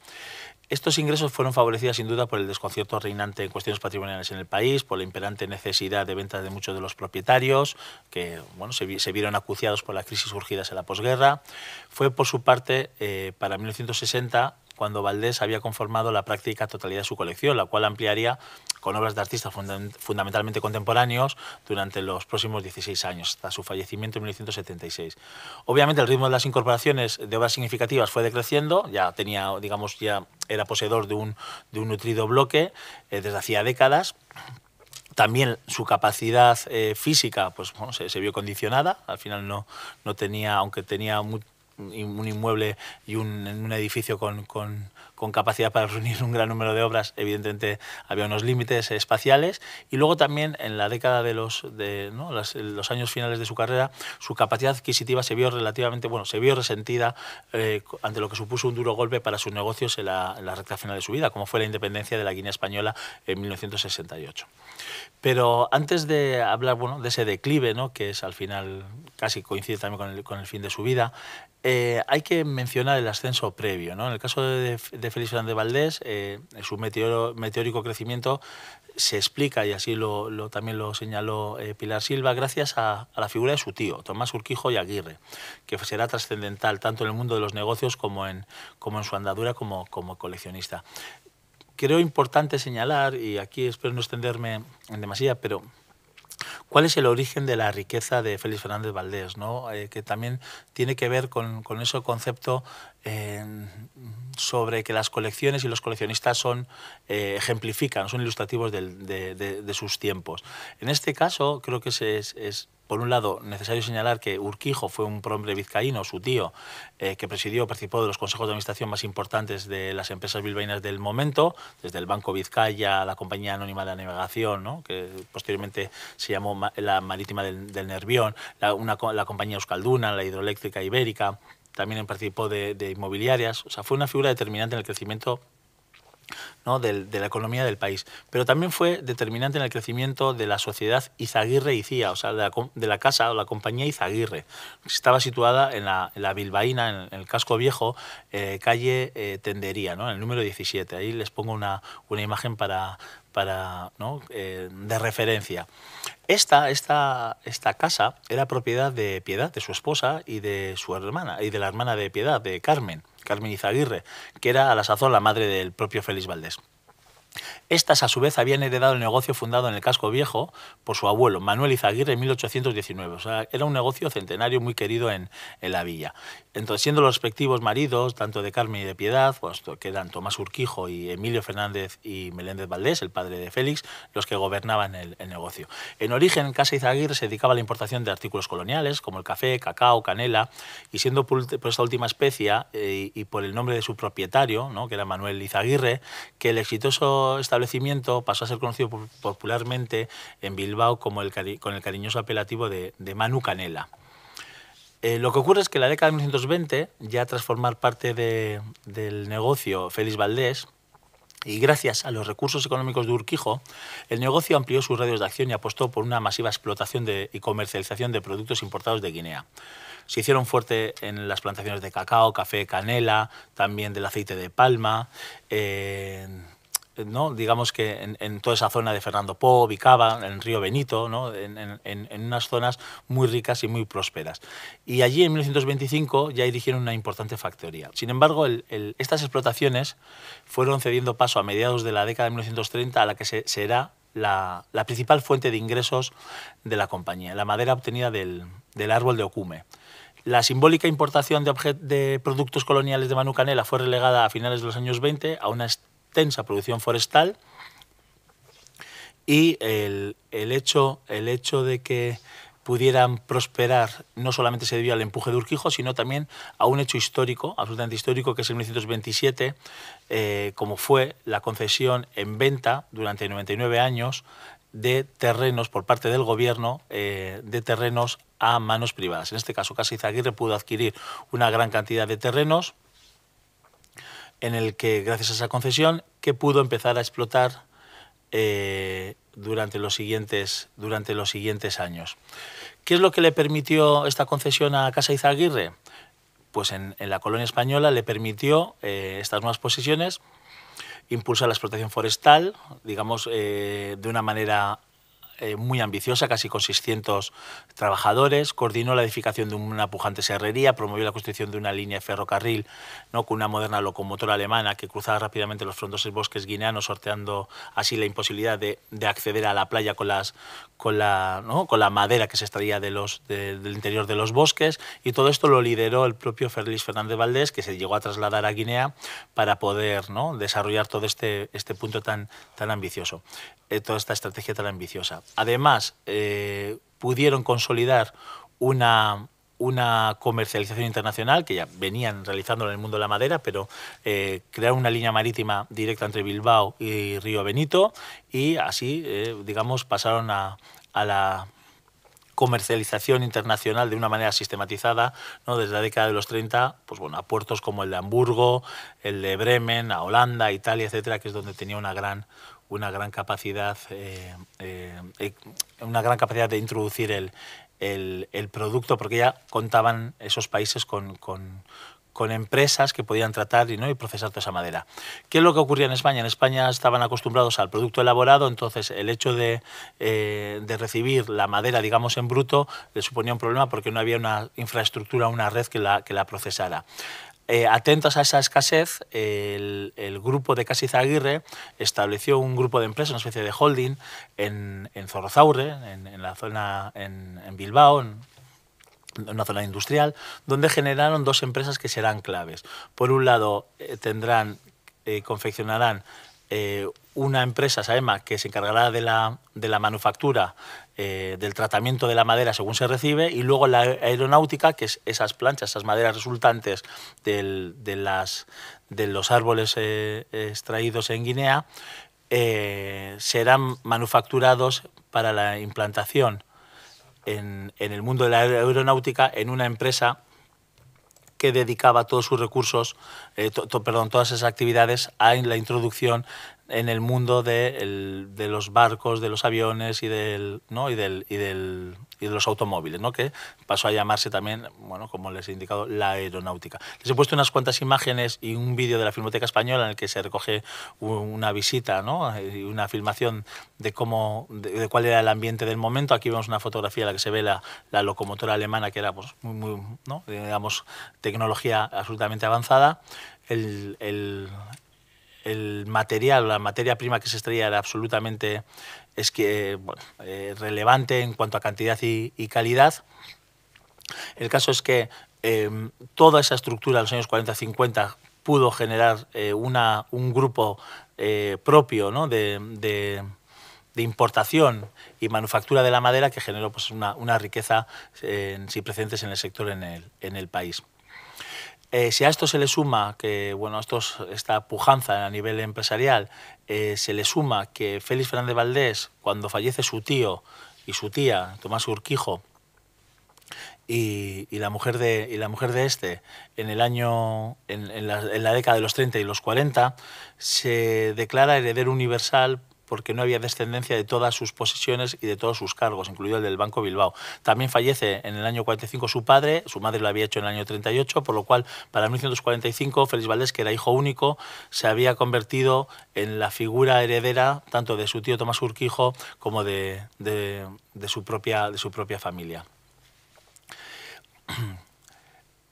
Estos ingresos fueron favorecidos sin duda por el desconcierto reinante en cuestiones patrimoniales en el país, por la imperante necesidad de ventas de muchos de los propietarios, que bueno, se, vieron acuciados por la crisis surgidas en la posguerra. Fue por su parte, eh, para 1960, cuando Valdés había conformado la práctica totalidad de su colección, la cual ampliaría con obras de artistas fundamentalmente contemporáneos durante los próximos 16 años, hasta su fallecimiento en 1976. Obviamente el ritmo de las incorporaciones de obras significativas fue decreciendo, ya tenía, digamos, ya era poseedor de un, de un nutrido bloque eh, desde hacía décadas, también su capacidad eh, física pues, se, vio condicionada, al final no, no tenía, aunque tenía muy, un inmueble y un, un edificio con, capacidad para reunir un gran número de obras, evidentemente había unos límites espaciales. Y luego también en la década de los, de, ¿no? los años finales de su carrera, su capacidad adquisitiva se vio relativamente, bueno, se vio resentida eh, ante lo que supuso un duro golpe para sus negocios en la, la recta final de su vida, como fue la independencia de la Guinea Española en 1968. Pero antes de hablar bueno, de ese declive, ¿no? que es al final casi coincide también con el, con el fin de su vida, eh, hay que mencionar el ascenso previo. ¿no? En el caso de, de Félix Fernández Valdés, eh, su meteórico crecimiento se explica, y así lo, también lo señaló eh, Pilar Silva, gracias a, la figura de su tío, Tomás Urquijo y Aguirre, que será trascendental tanto en el mundo de los negocios como en, su andadura como, como coleccionista. Creo importante señalar, y aquí espero no extenderme en demasía, pero ¿Cuál es el origen de la riqueza de Félix Fernández Valdés? ¿no? Eh, que también tiene que ver con, con ese concepto sobre que las colecciones y los coleccionistas son, eh, ejemplifican, son ilustrativos de, de, sus tiempos. En este caso, creo que es, es por un lado, necesario señalar que Urquijo fue un hombre vizcaíno, su tío, eh, que presidió, participó de los consejos de administración más importantes de las empresas bilbaínas del momento, desde el Banco Vizcaya, la Compañía Anónima de la Navegación, que posteriormente se llamó la Marítima del, Nervión, la, Compañía Euskalduna, la Hidroeléctrica Ibérica, también participó de, de inmobiliarias. O sea, fue una figura determinante en el crecimiento ¿no? de, la economía del país. Pero también fue determinante en el crecimiento de la sociedad Izaguirre y Cía, o sea, de la, casa o la compañía Izaguirre. Estaba situada en la, Bilbaína, en, el casco viejo, eh, calle eh, Tendería, en el número 17. Ahí les pongo una, una imagen para, para, eh, de referencia. Esta, esta, esta casa era propiedad de Piedad, de su esposa y de su hermana, y de la hermana de Piedad, de Carmen. Carmen Izaguirre, que era a la sazón la madre del propio Félix Valdés. Estas, a su vez, habían heredado el negocio fundado en el casco viejo por su abuelo, Manuel Izaguirre, en 1819. era un negocio centenario muy querido en, la villa. Entonces, siendo los respectivos maridos, tanto de Carmen y de Piedad, pues, que eran Tomás Urquijo y Emilio Fernández y Meléndez Valdés, el padre de Félix, los que gobernaban el, negocio. En origen, Casa Izaguirre se dedicaba a la importación de artículos coloniales, como el café, cacao, canela, y siendo por, esta última especie eh, y por el nombre de su propietario, que era Manuel Izaguirre, que el exitoso establecimiento pasó a ser conocido popularmente en Bilbao como el con el cariñoso apelativo de, Manu Canela. Eh, lo que ocurre es que en la década de 1920, ya tras formar parte del negocio Félix Valdés, y gracias a los recursos económicos de Urquijo, el negocio amplió sus radios de acción y apostó por una masiva explotación y comercialización de productos importados de Guinea. Se hicieron fuerte en las plantaciones de cacao, café, canela, también del aceite de palma digamos que en, toda esa zona de Fernando Po, Vicaba, en Río Benito, en, unas zonas muy ricas y muy prósperas. Y allí en 1925 ya dirigieron una importante factoría. Sin embargo, estas explotaciones fueron cediendo paso a mediados de la década de 1930 a la que será la, principal fuente de ingresos de la compañía, la madera obtenida del, árbol de ocume. La simbólica importación de, de, productos coloniales de Manu Canela fue relegada a finales de los años 20 a una tensa producción forestal y el, hecho, el hecho de que pudieran prosperar no solamente se debió al empuje de Urquijo, sino también a un hecho histórico, absolutamente histórico, que es en 1927, eh, como fue la concesión en venta durante 99 años de terrenos por parte del gobierno, eh, de terrenos a manos privadas. En este caso, Casa Izaguirre pudo adquirir una gran cantidad de terrenos, en el que, gracias a esa concesión, que pudo empezar a explotar eh, durante, los siguientes, durante los siguientes años. ¿Qué es lo que le permitió esta concesión a Casa Izaguirre? Pues en, la colonia española le permitió eh, estas nuevas posiciones, impulsar la explotación forestal, digamos, eh, de una manera eh, muy ambiciosa, casi con 600 trabajadores, coordinó la edificación de una pujante serrería, promovió la construcción de una línea de ferrocarril ¿no? con una moderna locomotora alemana que cruzaba rápidamente los frondosos bosques guineanos, sorteando así la imposibilidad de, de acceder a la playa con las, con la, con la madera que se extraía de los, del interior de los bosques y todo esto lo lideró el propio Félix Fernández Valdés, que se llegó a trasladar a Guinea para poder desarrollar todo este, este punto tan, tan ambicioso, eh, toda esta estrategia tan ambiciosa. Además, eh, pudieron consolidar una, una comercialización internacional que ya venían realizando en el mundo de la madera, pero eh, crearon una línea marítima directa entre Bilbao y Río Benito y así, eh, digamos, pasaron a, la comercialización internacional de una manera sistematizada ¿no? desde la década de los 30 pues bueno, a puertos como el de Hamburgo, el de Bremen, a Holanda, Italia, etcétera, que es donde tenía una gran, una gran capacidad eh, e, una gran capacidad de introducir el, el, producto, porque ya contaban esos países con, empresas que podían tratar y, ¿no? y procesar toda esa madera. ¿Qué es lo que ocurría en España? En España estaban acostumbrados al producto elaborado, entonces el hecho de, eh, de recibir la madera, digamos, en bruto, le suponía un problema porque no había una infraestructura, una red que la, que la procesara. Eh, atentos a esa escasez, el, grupo de Casiz Aguirre estableció un grupo de empresas, una especie de holding, en, Zorrozaure, en, la zona, en, Bilbao, en, una zona industrial, donde generaron dos empresas que serán claves. Por un lado, eh, tendrán, eh, confeccionarán una empresa, Saema, que se encargará de la, de la manufactura eh, del tratamiento de la madera según se recibe y luego la aeronáutica, que es esas planchas, esas maderas resultantes de, las, de los árboles eh, extraídos en Guinea, eh, serán manufacturados para la implantación en, el mundo de la aeronáutica en una empresa que dedicaba todos sus recursos, perdón, todas esas actividades a la introducción en el mundo de, el, de, los barcos, de los aviones y del, ¿no? y del, y del de los automóviles, ¿no? que pasó a llamarse también, bueno, como les he indicado, la aeronáutica. Les he puesto unas cuantas imágenes y un vídeo de la Filmoteca Española en el que se recoge una visita ¿no? y una filmación de, cómo, de, cuál era el ambiente del momento. Aquí vemos una fotografía en la que se ve la, la locomotora alemana, que era pues, muy, muy ¿no? digamos, tecnología absolutamente avanzada. el, el el material, la materia prima que se extraía era absolutamente es que, eh, eh, relevante en cuanto a cantidad y, calidad. El caso es que em, toda esa estructura de los años 40-50 pudo generar eh, un grupo propio de, importación y manufactura de la madera que generó pues, una, una riqueza sin precedentes en el sector en el, en el país. Eh, si a esto se le suma que, bueno, esto esta pujanza a nivel empresarial, eh, se le suma que Félix Fernández Valdés, cuando fallece su tío y su tía, Tomás Urquijo, y, la, mujer de, la mujer de este, en, el año, la, en la década de los 30 y los 40, se declara heredero universal porque no había descendencia de todas sus posesiones y de todos sus cargos, incluido el del Banco Bilbao. También fallece en el año 45 su padre, su madre lo había hecho en el año 38, por lo cual para 1945 Félix Valdés, que era hijo único, se había convertido en la figura heredera tanto de su tío Tomás Urquijo como de, su, propia, de su propia familia.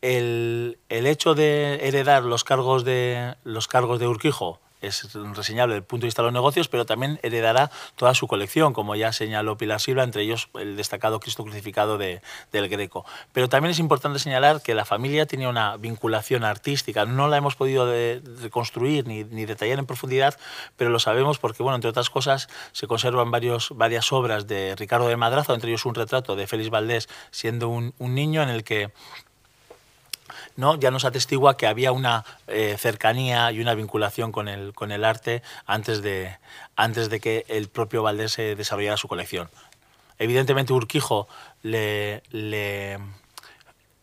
El, el, hecho de heredar los cargos de, los cargos de Urquijo es reseñable desde el punto de vista de los negocios, pero también heredará toda su colección, como ya señaló Pilar Silva, entre ellos el destacado Cristo crucificado de, del Greco. Pero también es importante señalar que la familia tenía una vinculación artística, no la hemos podido reconstruir ni, detallar en profundidad, pero lo sabemos porque, bueno, entre otras cosas, se conservan varias obras de Ricardo de Madrazo, entre ellos un retrato de Félix Valdés siendo un niño en el que ¿no? ya nos atestigua que había una eh, cercanía y una vinculación con el, con el arte antes de, antes de que el propio Valdés desarrollara su colección. Evidentemente Urquijo le,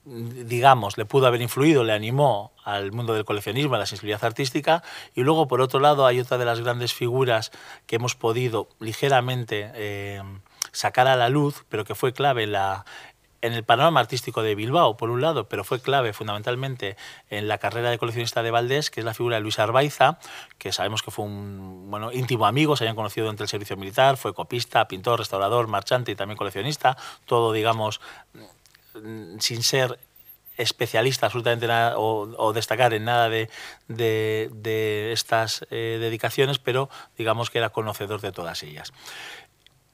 digamos, le pudo haber influido, le animó al mundo del coleccionismo, a la sensibilidad artística. Y luego, por otro lado, hay otra de las grandes figuras que hemos podido ligeramente eh, sacar a la luz, pero que fue clave en la, en el panorama artístico de Bilbao, por un lado, pero fue clave fundamentalmente en la carrera de coleccionista de Valdés, que es la figura de Luis Arbaiza, que sabemos que fue un bueno, íntimo amigo, se habían conocido entre el servicio militar, fue copista, pintor, restaurador, marchante y también coleccionista, todo, digamos, sin ser especialista absolutamente nada, o, destacar en nada de, estas eh, dedicaciones, pero digamos que era conocedor de todas ellas.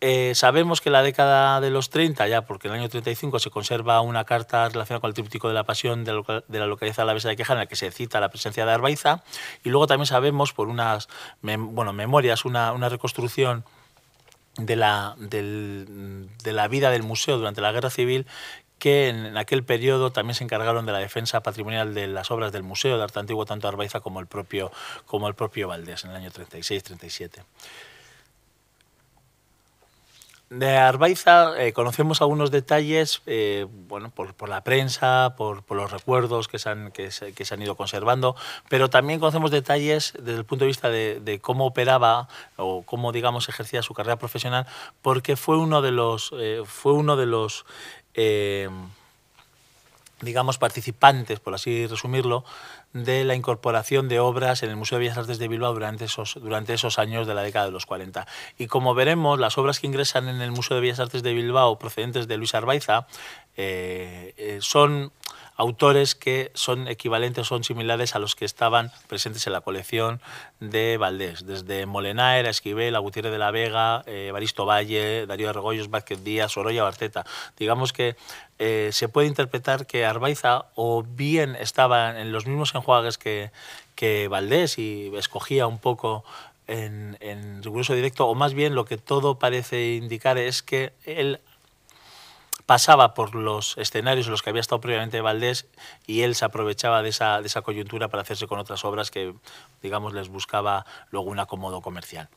Eh, sabemos que en la década de los 30, ya porque en el año 35 se conserva una carta relacionada con el tríptico de la pasión de, la, localidad de la Besa de Quejana, en la que se cita la presencia de Arbaiza, y luego también sabemos por unas bueno, memorias, una, una reconstrucción de la, de la vida del museo durante la guerra civil, que en aquel periodo también se encargaron de la defensa patrimonial de las obras del Museo de Arte Antiguo, tanto Arbaiza como el propio, como el propio Valdés, en el año 36-37. De Arbaiza eh, conocemos algunos detalles eh, bueno, por, la prensa, por, los recuerdos que se, han, que, han ido conservando, pero también conocemos detalles desde el punto de vista de, cómo operaba o cómo digamos ejercía su carrera profesional, porque fue uno de los, eh, fue uno de los digamos, participantes, por así resumirlo, de la incorporación de obras en el Museo de Bellas Artes de Bilbao durante esos, durante esos años de la década de los 40. Y como veremos, las obras que ingresan en el Museo de Bellas Artes de Bilbao procedentes de Luis Arbaiza eh, eh, son autores que son equivalentes, o son similares a los que estaban presentes en la colección de Valdés, desde Molenaer, Esquivel, a Gutiérrez de la Vega, eh, Baristo Valle, Darío Argollos, Vázquez Díaz, Oroya Barceta. Digamos que eh, se puede interpretar que Arbaiza o bien estaba en los mismos enjuagues que, que Valdés y escogía un poco en, en directo, o más bien lo que todo parece indicar es que él pasaba por los escenarios en los que había estado previamente Valdés y él se aprovechaba de esa, coyuntura para hacerse con otras obras que, digamos, les buscaba luego un acomodo comercial.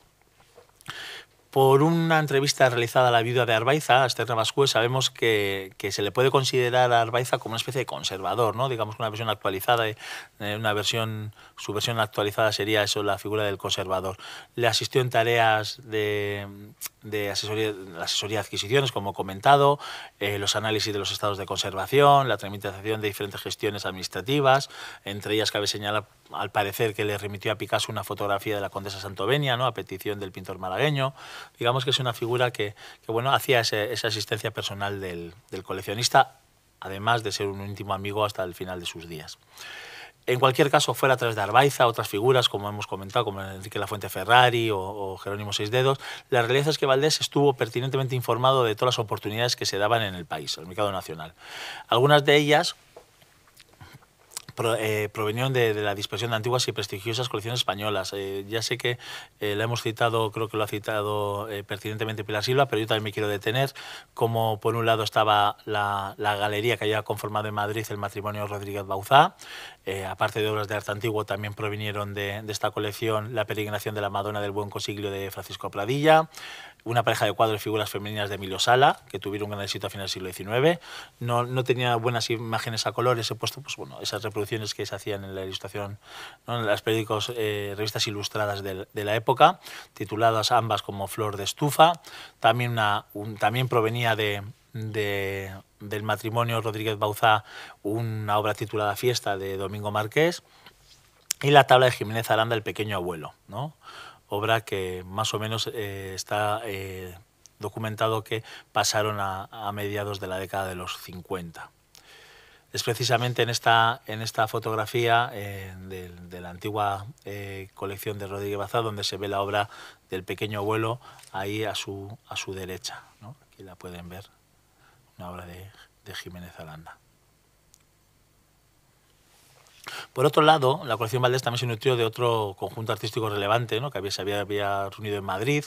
Por una entrevista realizada a la viuda de Arbaiza, Esther Navascue, sabemos que, se le puede considerar a Arbaiza como una especie de conservador, ¿no? digamos que una versión actualizada, eh, una versión, su versión actualizada sería eso, la figura del conservador. Le asistió en tareas de, de asesoría, asesoría de adquisiciones, como comentado, eh, los análisis de los estados de conservación, la tramitación de diferentes gestiones administrativas, entre ellas cabe señalar, al parecer, que le remitió a Picasso una fotografía de la condesa Santovenia, ¿no? a petición del pintor malagueño. Digamos que es una figura que, bueno, hacía esa asistencia personal del, del coleccionista, además de ser un íntimo amigo hasta el final de sus días. En cualquier caso, fuera a través de Arbaiza, otras figuras, como hemos comentado, como Enrique Fuente Ferrari o, Jerónimo Jerónimo dedos, la realidad es que Valdés estuvo pertinentemente informado de todas las oportunidades que se daban en el país, en el mercado nacional. Algunas de ellas, Pro, eh, de, la dispersión de antiguas y prestigiosas colecciones españolas. Eh, ya sé que eh, la hemos citado, creo que lo ha citado pertinentemente Pilar Silva, pero yo también me quiero detener, como por un lado estaba la, la galería que había conformado en Madrid el matrimonio Rodríguez Bauzá, aparte de obras de arte antiguo también provinieron de, de esta colección la peregrinación de la Madonna del Buen Consiglio de Francisco Pradilla, una pareja de cuadros y figuras femeninas de Emilio Sala, que tuvieron gran éxito a finales del siglo XIX. No, tenía buenas imágenes a colores, he puesto pues, bueno, esas reproducciones que se hacían en la ilustración, en las eh, revistas ilustradas de, la época, tituladas ambas como Flor de Estufa. También, una, también provenía de, del matrimonio Rodríguez Bauzá una obra titulada Fiesta de Domingo Marqués y la tabla de Jiménez Aranda, El pequeño abuelo. ¿no? obra que más o menos eh, está eh, documentado que pasaron a, mediados de la década de los 50. Es precisamente en esta, en esta fotografía eh, de, la antigua colección de Rodríguez Bazá donde se ve la obra del pequeño abuelo ahí a su, a su derecha. ¿no? Aquí la pueden ver, una obra de, de Jiménez Alanda. Por otro lado, la colección Valdés también se nutrió de otro conjunto artístico relevante que había, se había, reunido en Madrid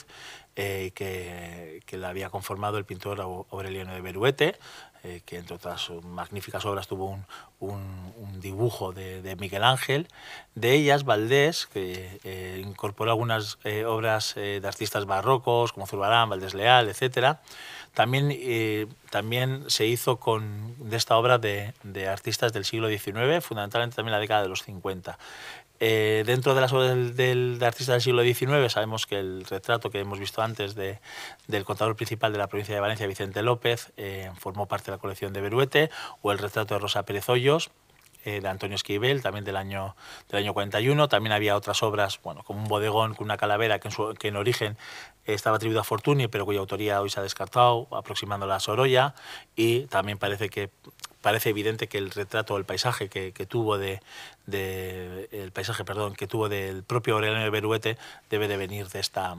eh, que, que, la había conformado el pintor Aureliano de Beruete, eh, que entre otras magníficas obras tuvo un, dibujo de, Miguel Ángel. De ellas, Valdés, que eh, incorporó algunas obras de artistas barrocos como Zurbarán, Valdés Leal, etcétera, también, eh, también se hizo con, de esta obra de, artistas del siglo XIX, fundamentalmente también la década de los 50. Eh, dentro de las obras del, de artistas del siglo XIX sabemos que el retrato que hemos visto antes del contador principal de la provincia de Valencia, Vicente López, eh, formó parte de la colección de Beruete, o el retrato de Rosa Pérez Hoyos, eh, de Antonio Esquivel, también del año, del año 41. También había otras obras, bueno, como un bodegón con una calavera que en, origen estaba atribuido a Fortuny, pero cuya autoría hoy se ha descartado, aproximándola a Sorolla. Y también parece que parece evidente que el retrato, el paisaje que, tuvo de, el paisaje, perdón, que tuvo del propio Aureliano de Beruete debe de venir de esta,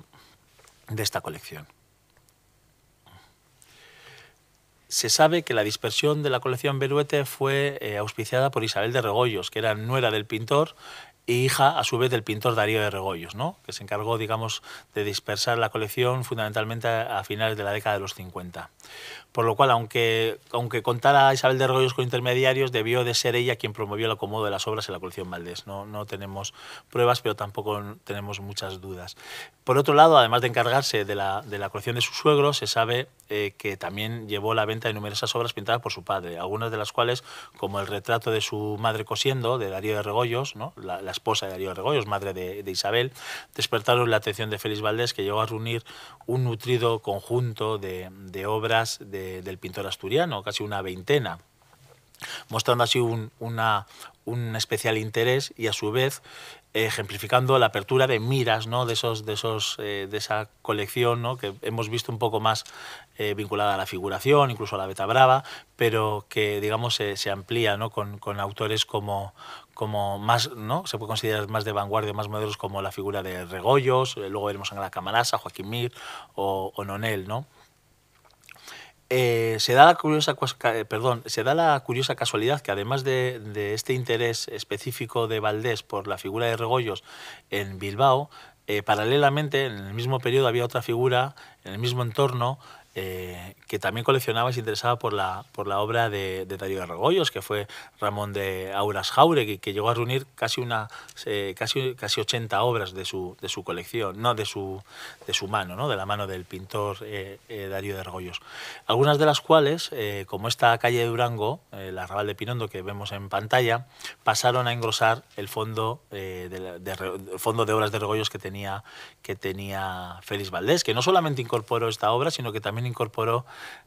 de esta colección. Se sabe que la dispersión de la colección Beruete fue eh, auspiciada por Isabel de Regoyos, que era nuera del pintor e hija, a su vez, del pintor Darío de Regoyos, ¿no? que se encargó, digamos, de dispersar la colección fundamentalmente a finales de la década de los 50. Por lo cual, aunque, aunque contara Isabel de Regoyos con intermediarios, debió de ser ella quien promovió el acomodo de las obras en la colección Valdés. No, no tenemos pruebas, pero tampoco tenemos muchas dudas. Por otro lado, además de encargarse de la, de colección de su suegro, se sabe eh, que también llevó la venta de numerosas obras pintadas por su padre, algunas de las cuales, como el retrato de su madre cosiendo, de Darío de Regoyos, ¿no? la, esposa de Darío de Regoyos, madre de, Isabel, despertaron la atención de Félix Valdés, que llegó a reunir un nutrido conjunto de, de obras de del pintor asturiano, casi una veintena, mostrando así un, especial interés y a su vez ejemplificando la apertura de miras ¿no? de, esos, de, esos, eh, de esa colección ¿no? que hemos visto un poco más eh, vinculada a la figuración, incluso a la beta brava, pero que digamos se, amplía ¿no? con, autores como, como más, ¿no? se puede considerar más de vanguardia, más modernos como la figura de Regoyos, eh, luego veremos a la Camarasa, Joaquín Mir o, o Nonel. ¿no? Eh, se, da la curiosa, eh, perdón, se da la curiosa casualidad que además de, este interés específico de Valdés por la figura de Regoyos en Bilbao, eh, paralelamente en el mismo periodo había otra figura en el mismo entorno que también coleccionaba y se interesaba por la, por la obra de, Darío de Argollos, que fue Ramón de Auras Jauregui, que llegó a reunir casi, una, eh, casi, casi 80 obras de su, colección, no de su, de su mano, de la mano del pintor eh, eh, Darío de Argollos. Algunas de las cuales, como esta calle de Durango, la Raval de Pinondo que vemos en pantalla, pasaron a engrosar el fondo, de, fondo de obras de Argollos que tenía, que tenía Félix Valdés, que no solamente incorporó esta obra, sino que también incorporó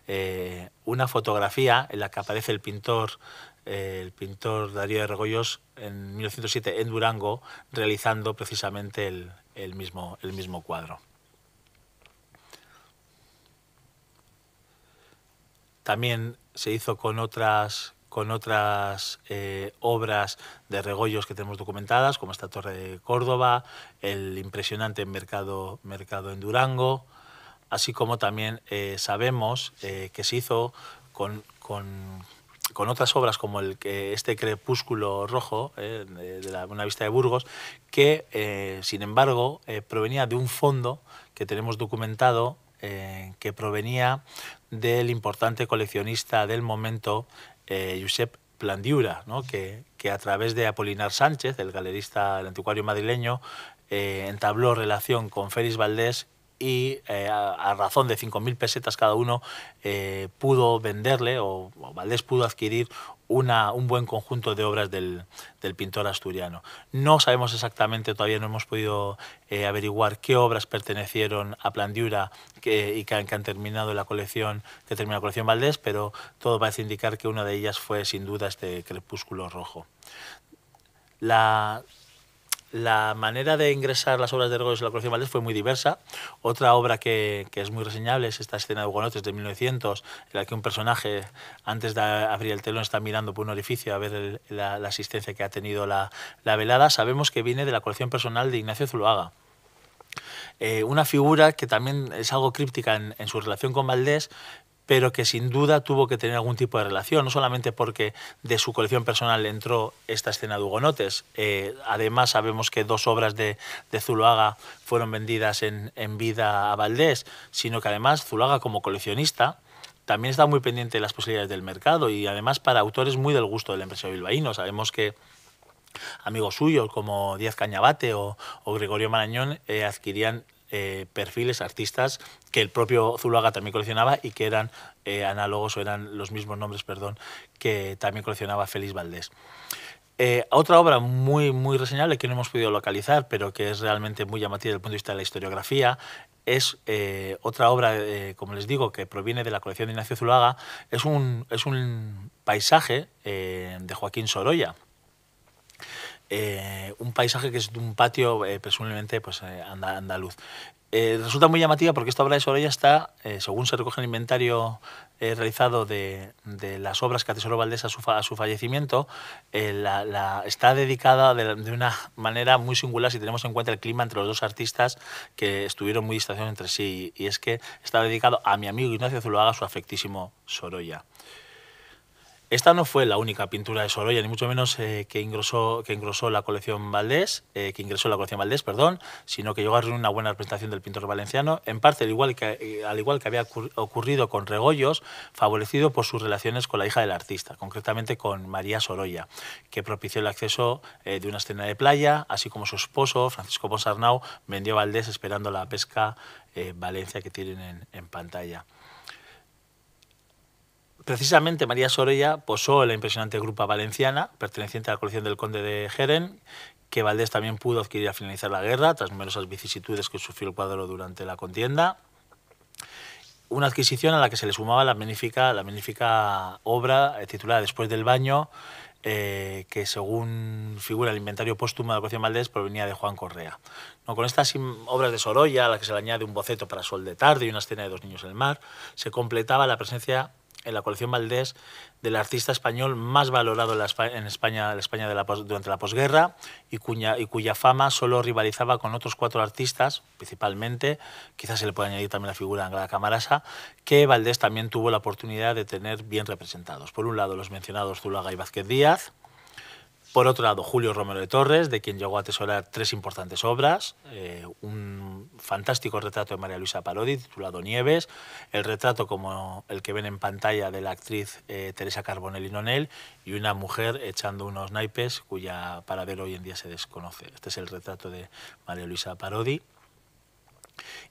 eh, una fotografía en la que aparece el pintor, eh, el pintor Darío de Regoyos en 1907 en Durango, realizando precisamente el, mismo, cuadro. También se hizo con otras, eh, obras de Regoyos que tenemos documentadas, como esta Torre de Córdoba, el impresionante mercado, mercado en Durango, así como también eh, sabemos eh, que se hizo con, otras obras como el, este Crepúsculo Rojo, eh, de la, una vista de Burgos, que sin embargo provenía de un fondo que tenemos documentado que provenía del importante coleccionista del momento, Josep Plandiura, que, a través de Apolinar Sánchez, el galerista, el anticuario madrileño, entabló relación con Félix Valdés y eh, a, razón de 5.000 pesetas cada uno eh, pudo venderle o, Valdés pudo adquirir una, un buen conjunto de obras del, pintor asturiano. No sabemos exactamente, todavía no hemos podido eh, averiguar qué obras pertenecieron a Plandiura que, y que han, terminado la colección, que termina la colección Valdés, pero todo parece indicar que una de ellas fue sin duda este crepúsculo rojo. La, la manera de ingresar las obras de Argüelles en la colección Valdés fue muy diversa. Otra obra que, es muy reseñable es esta escena de Hugonotes de 1900, en la que un personaje, antes de abrir el telón, está mirando por un orificio a ver la, asistencia que ha tenido la, velada. Sabemos que viene de la colección personal de Ignacio Zuluaga. Eh, una figura que también es algo críptica en, su relación con Valdés, pero que sin duda tuvo que tener algún tipo de relación, no solamente porque de su colección personal entró esta escena de Hugonotes, eh, además sabemos que dos obras de, de Zuloaga fueron vendidas en, vida a Valdés, sino que además Zuloaga como coleccionista, también está muy pendiente de las posibilidades del mercado y además para autores muy del gusto del empresario bilbaíno. Sabemos que amigos suyos como Díaz Cañabate o, Gregorio Marañón eh, adquirían eh, perfiles, artistas que el propio Zuluaga también coleccionaba y que eran eh, análogos o eran los mismos nombres, perdón, que también coleccionaba Félix Valdés. Eh, otra obra muy, muy reseñable que no hemos podido localizar, pero que es realmente muy llamativa desde el punto de vista de la historiografía, es otra obra, como les digo, que proviene de la colección de Ignacio Zulaga, es un, es un paisaje de Joaquín Sorolla, eh, un paisaje que es de un patio eh, presumiblemente pues, eh, andaluz. resulta muy llamativa porque esta obra de Sorolla está, según se recoge el inventario realizado de, las obras que atesoró Valdés a su, fallecimiento, está dedicada de, una manera muy singular si tenemos en cuenta el clima entre los dos artistas que estuvieron muy distanciados entre sí. Y, es que está dedicado a mi amigo Ignacio Zuluaga, su afectísimo Sorolla. Esta no fue la única pintura de Sorolla, ni mucho menos eh, que, ingresó, que ingresó la colección Valdés, eh, que ingresó la colección Valdés, perdón, sino que llegó a una buena representación del pintor valenciano, en parte al igual que, eh, había ocurrido con Regoyos, favorecido por sus relaciones con la hija del artista, concretamente con María Sorolla, que propició el acceso de una escena de playa, así como su esposo, Francisco Ponsarnau, vendió Valdés esperando la pesca Valencia que tienen en pantalla. Precisamente María Sorolla posó en la impresionante grupa valenciana, perteneciente a la colección del conde de Jeren, que Valdés también pudo adquirir al finalizar la guerra, tras numerosas vicisitudes que sufrió el cuadro durante la contienda. Una adquisición a la que se le sumaba la magnífica, la magnífica obra eh, titulada Después del baño, eh, que según figura el inventario póstumo de la colección Valdés provenía de Juan Correa. No, con estas obras de Sorolla, a las que se le añade un boceto para Sol de tarde y una escena de dos niños en el mar, se completaba la presencia en la colección Valdés del artista español más valorado en, España, durante la posguerra y cuya, y cuya fama solo rivalizaba con otros cuatro artistas, principalmente, quizás se le puede añadir también la figura de Angela Camarasa, que Valdés también tuvo la oportunidad de tener bien representados. Por un lado, los mencionados Zulaga y Vázquez Díaz, por otro lado, Julio Romero de Torres, de quien llegó a atesorar tres importantes obras, eh, un fantástico retrato de María Luisa Parodi titulado Nieves, el retrato como el que ven en pantalla de la actriz eh, Teresa y Nonel y una mujer echando unos naipes cuya paradero hoy en día se desconoce. Este es el retrato de María Luisa Parodi.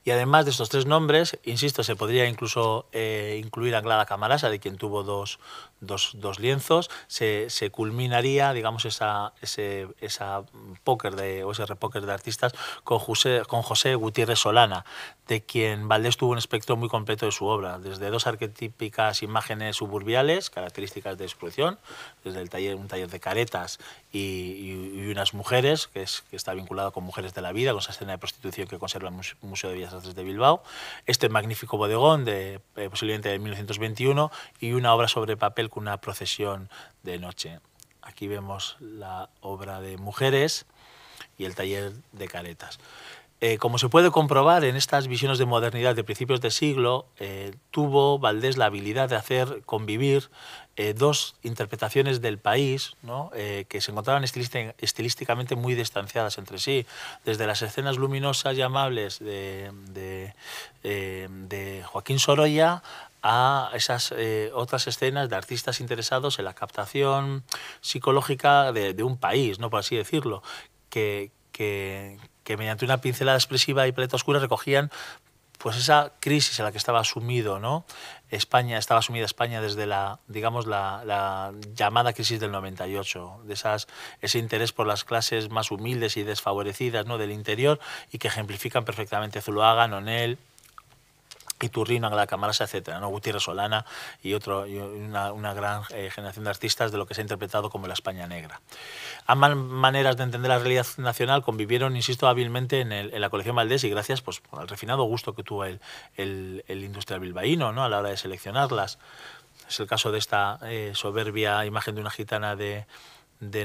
Y además de estos tres nombres, insisto, se podría incluso eh, incluir a Anglada Camarasa, de quien tuvo dos, dos, dos lienzos, se, se, culminaría, digamos, esa, ese, esa póker de, ese repóker de artistas con José, con José Gutiérrez Solana, de quien Valdés tuvo un espectro muy completo de su obra, desde dos arquetípicas imágenes suburbiales, características de exposición, desde el taller, un taller de caretas y, y, unas mujeres, que, es, que está vinculado con Mujeres de la Vida, con esa escena de prostitución que conserva el Museo de Bellas Artes de Bilbao, este magnífico bodegón de eh, posiblemente de 1921 y una obra sobre papel con una procesión de noche. Aquí vemos la obra de mujeres y el taller de caretas. Eh, como se puede comprobar en estas visiones de modernidad de principios de siglo, eh, tuvo Valdés la habilidad de hacer convivir eh, dos interpretaciones del país que se encontraban estilísticamente muy distanciadas entre sí. Desde las escenas luminosas y amables de, de Joaquín Sorolla a esas eh, otras escenas de artistas interesados en la captación psicológica de, un país, ¿no? por así decirlo, que, mediante una pincelada expresiva y paleta oscura recogían pues esa crisis en la que estaba sumido, ¿no? España, estaba sumida España desde la, digamos, la, llamada crisis del 98, de esas, ese interés por las clases más humildes y desfavorecidas, ¿no? Del interior y que ejemplifican perfectamente Zuloaga, Nonel, Iturrino, Anglada Camarasa, etcétera, ¿no? Gutiérrez Solana y, otro, una, gran eh, generación de artistas de lo que se ha interpretado como la España negra. Ambas maneras de entender la realidad nacional convivieron, insisto, hábilmente en, la colección Valdés y gracias pues, al refinado gusto que tuvo el, industrial bilbaíno a la hora de seleccionarlas. Es el caso de esta eh, soberbia imagen de una gitana de,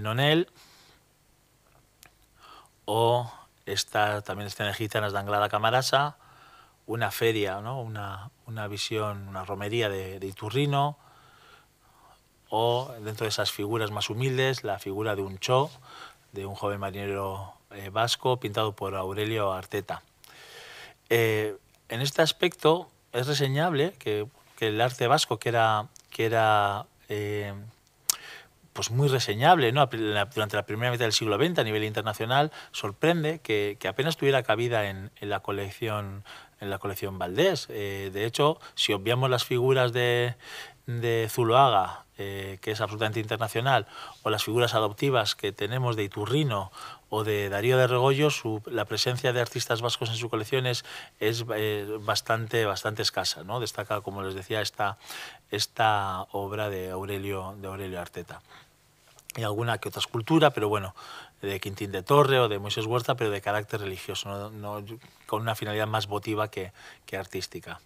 Nonel o esta también de gitanas de Anglada Camarasa, una feria, una, visión, una romería de, de, Iturrino, o dentro de esas figuras más humildes, la figura de un Cho, de un joven marinero eh, vasco, pintado por Aurelio Arteta. Eh, en este aspecto es reseñable que, el arte vasco, que era, que era eh, pues muy reseñable ¿no? durante la primera mitad del siglo XX a nivel internacional, sorprende que, apenas tuviera cabida en, en la colección en la colección Valdés. Eh, de hecho, si obviamos las figuras de, de Zuloaga, eh, que es absolutamente internacional, o las figuras adoptivas que tenemos de Iturrino o de Darío de Regoyo, la presencia de artistas vascos en sus colecciones es eh, bastante, bastante escasa. ¿no? Destaca, como les decía, esta, esta obra de Aurelio, de Aurelio Arteta y alguna que otra escultura, pero bueno, de Quintín de Torre o de Moisés Huerta, pero de carácter religioso, No, con una finalidad más votiva que, que artística.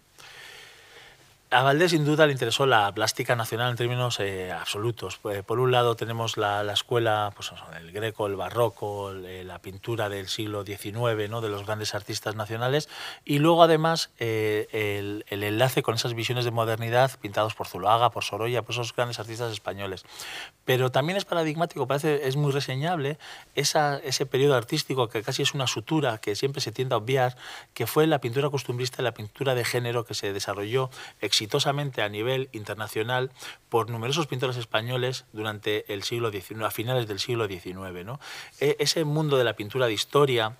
A Valdés sin duda le interesó la plástica nacional en términos eh, absolutos. Eh, por un lado tenemos la, escuela, pues, el greco, el barroco, eh, la pintura del siglo XIX, ¿no? de los grandes artistas nacionales, y luego además el, enlace con esas visiones de modernidad pintados por Zuloaga, por Sorolla, por esos grandes artistas españoles. Pero también es paradigmático, parece, es muy reseñable ese periodo artístico que casi es una sutura, que siempre se tiende a obviar, que fue la pintura costumbrista y la pintura de género que se desarrolló exitosamente a nivel internacional por numerosos pintores españoles durante el siglo XIX, a finales del siglo XIX. E, ese mundo de la pintura de historia,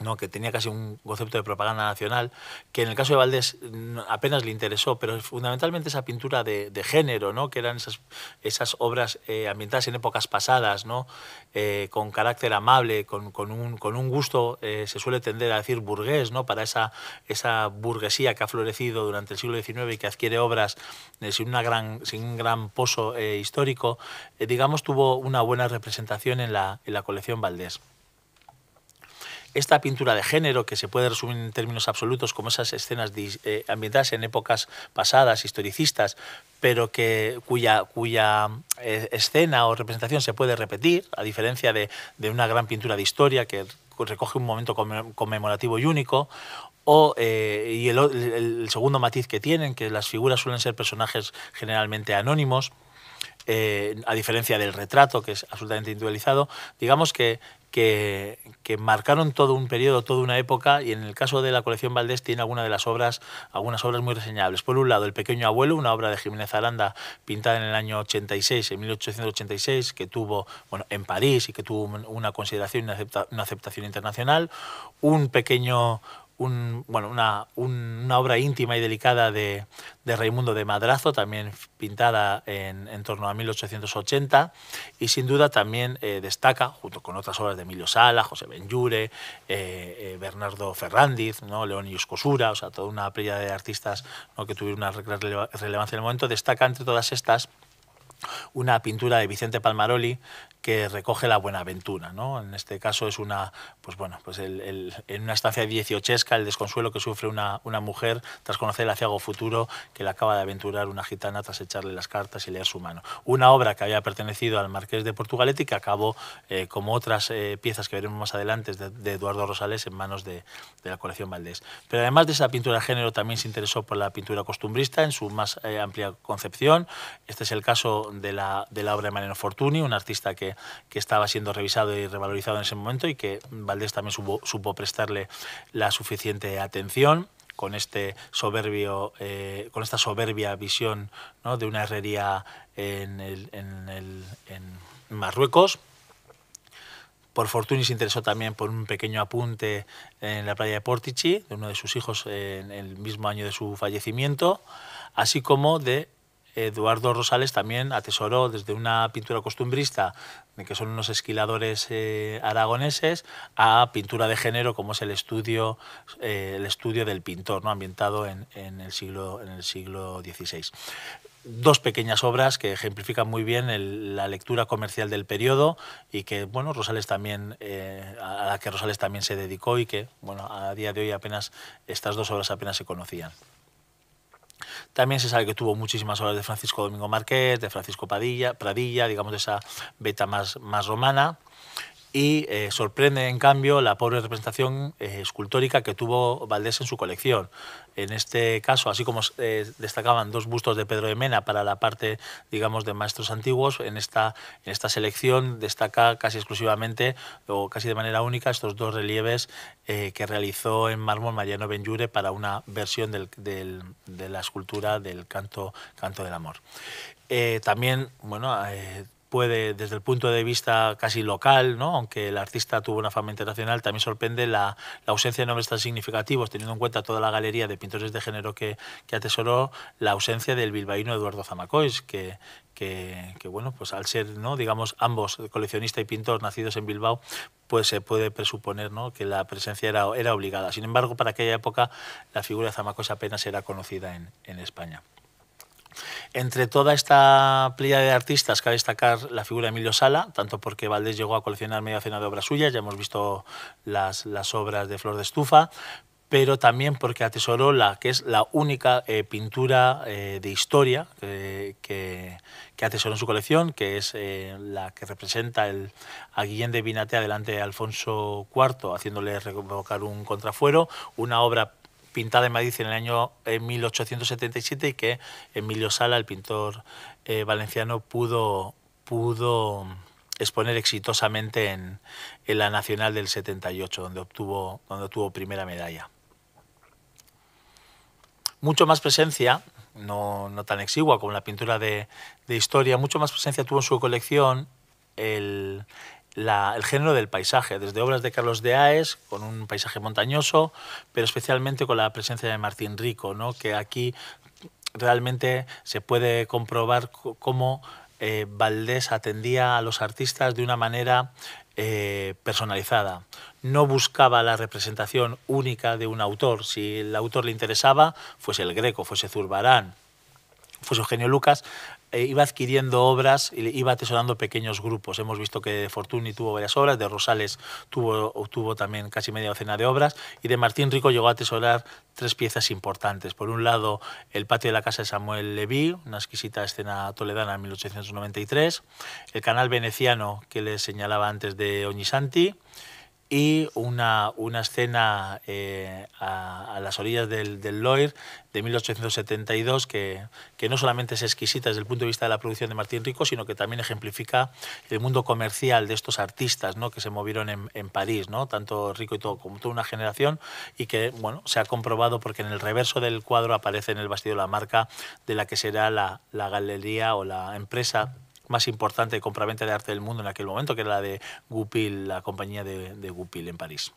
¿no? que tenía casi un concepto de propaganda nacional, que en el caso de Valdés mm, apenas le interesó, pero fundamentalmente esa pintura de, género, ¿no? que eran esas, obras eh, ambientadas en épocas pasadas, ¿no? Eh, con carácter amable, con, un, gusto, eh, se suele tender a decir burgués, ¿no? para esa, esa burguesía que ha florecido durante el siglo XIX y que adquiere obras sin, una gran, sin un gran pozo histórico, digamos, tuvo una buena representación en la colección Valdés esta pintura de género, que se puede resumir en términos absolutos como esas escenas ambientales eh, ambientadas en épocas pasadas, historicistas, pero que, cuya, eh, escena o representación se puede repetir, a diferencia de, una gran pintura de historia que recoge un momento conmemorativo y único, o, eh, y el, segundo matiz que tienen, que las figuras suelen ser personajes generalmente anónimos, a diferencia del retrato, que es absolutamente individualizado, digamos que, que, marcaron todo un periodo, toda una época, y en el caso de la colección Valdés tiene de las obras, algunas obras muy reseñables. Por un lado, El pequeño abuelo, una obra de Jiménez Aranda pintada en el año 86, en 1886, que tuvo, bueno, en París y que tuvo una consideración, una aceptación internacional. Un pequeño una, obra íntima y delicada de, Raimundo de Madrazo, también pintada en, torno a 1880, y sin duda también eh, destaca, junto con otras obras de Emilio Sala, José Benjure, eh, eh, Bernardo Ferrandiz, ¿no? y Escosura, o sea, toda una playa de artistas que tuvieron una relevancia en el momento, destaca entre todas estas una pintura de Vicente Palmaroli que recoge la Buenaventura, ¿no? En este caso es una, pues bueno, pues el, en una estancia dieciochesca el desconsuelo que sufre una, una mujer tras conocer el aciago futuro que le acaba de aventurar una gitana tras echarle las cartas y leer su mano. Una obra que había pertenecido al Marqués de Portugalete y que acabó, eh, como otras eh, piezas que veremos más adelante, de, Eduardo Rosales en manos de, la colección Valdés. Pero además de esa pintura de género también se interesó por la pintura costumbrista en su más eh, amplia concepción. Este es el caso de la, obra de Mariano Fortuny, un artista que, estaba siendo revisado y revalorizado en ese momento y que Valdés también supo, prestarle la suficiente atención con este soberbio, eh, con esta soberbia visión ¿no? de una herrería en, Marruecos. Por Fortuny se interesó también por un pequeño apunte en la playa de Portici, de uno de sus hijos en el mismo año de su fallecimiento, así como de Eduardo Rosales también atesoró desde una pintura costumbrista, que son unos esquiladores eh, aragoneses, a pintura de género, como es el estudio, eh, el estudio del pintor, ¿no? ambientado en, el siglo, en el XVI. Dos pequeñas obras que ejemplifican muy bien la lectura comercial del periodo y que bueno Rosales también eh, a la que Rosales también se dedicó y que bueno a día de hoy apenas estas dos obras apenas se conocían. También se sabe que tuvo muchísimas obras de Francisco Domingo Márquez, de Francisco Padilla, Pradilla, digamos, de esa beta más romana y eh, sorprende en cambio la pobre representación eh, escultórica que tuvo Valdés en su colección. En este caso, así como eh, destacaban dos bustos de Pedro de Mena para la parte, digamos, de maestros antiguos, en esta, en esta selección destaca casi exclusivamente o casi de manera única estos dos relieves que realizó en mármol Mariano Benjure para una versión de la escultura del canto, canto del amor. también, bueno, puede, desde el punto de vista casi local, aunque el artista tuvo una fama internacional, también sorprende la, ausencia de nombres tan significativos, teniendo en cuenta toda la galería de pintores de género que, atesoró, la ausencia del bilbaíno Eduardo Zamacois, que, bueno, pues al ser, ¿no? digamos, ambos, coleccionista y pintor, nacidos en Bilbao, pues se puede presuponer que la presencia era, obligada. Sin embargo, para aquella época la figura de Zamacois apenas era conocida en España. Entre toda esta playa de artistas, cabe destacar la figura de Emilio Sala, tanto porque Valdés llegó a coleccionar media cena de obras suyas, ya hemos visto las, obras de Flor de Estufa, pero también porque atesoró la que es la única eh, pintura eh, de historia que, que, atesoró en su colección, que es eh, la que representa el, a Guillén de Vinatea delante de Alfonso IV, haciéndole revocar un contrafuero, una obra pintada en Madrid en el año 1877 eh, y que Emilio Sala, el pintor eh, valenciano, pudo, pudo exponer exitosamente en, la Nacional del 78, donde obtuvo, donde primera medalla. Mucho más presencia, no, tan exigua como la pintura de, de historia, mucho más presencia tuvo en su colección el, el género del paisaje, desde obras de Carlos de Aes, con un paisaje montañoso, pero especialmente con la presencia de Martín Rico, ¿no? que aquí realmente se puede comprobar cómo eh, Valdés atendía a los artistas de una manera eh, personalizada. No buscaba la representación única de un autor. Si el autor le interesaba, fuese el Greco, fuese Zurbarán, fuese Eugenio Lucas, eh, iba adquiriendo obras, y iba atesorando pequeños grupos. Hemos visto que de Fortuny tuvo varias obras, de Rosales tuvo, tuvo también casi media docena de obras y de Martín Rico llegó a atesorar tres piezas importantes. Por un lado, el patio de la casa de Samuel Levy, una exquisita escena toledana en 1893, el canal veneciano que le señalaba antes de Oñisanti, y una, una escena eh, a, las orillas del, Loir de 1872 que, que no solamente es exquisita desde el punto de vista de la producción de Martín Rico, sino que también ejemplifica el mundo comercial de estos artistas ¿no? que se movieron en, París, ¿no? tanto Rico y todo, como toda una generación, y que bueno, se ha comprobado porque en el reverso del cuadro aparece en el bastidor la marca de la que será la, la galería o la empresa más importante compraventa de arte del mundo en aquel momento, que era la de Goupil, la compañía de, de Goupil en París.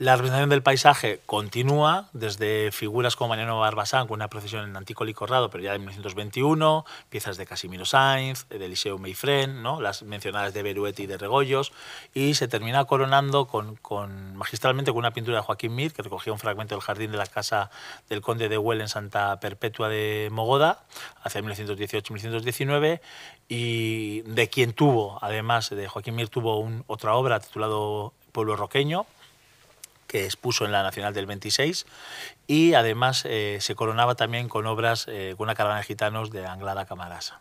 La representación del paisaje continúa desde figuras como Mariano Barbasán con una procesión en Anticoli Corrado, pero ya de 1921, piezas de Casimiro Sainz, de Eliseo Meifren, ¿no? las mencionadas de Berueti y de Regoyos, y se termina coronando con, con, magistralmente con una pintura de Joaquín Mir, que recogía un fragmento del jardín de la casa del conde de Huel en Santa Perpetua de Mogoda, hacia 1918-1919, y de quien tuvo, además de Joaquín Mir, tuvo otra obra titulado Pueblo Roqueño, que expuso en la Nacional del 26 y además eh, se coronaba también con obras, eh, con una caravana de gitanos de Anglada Camarasa.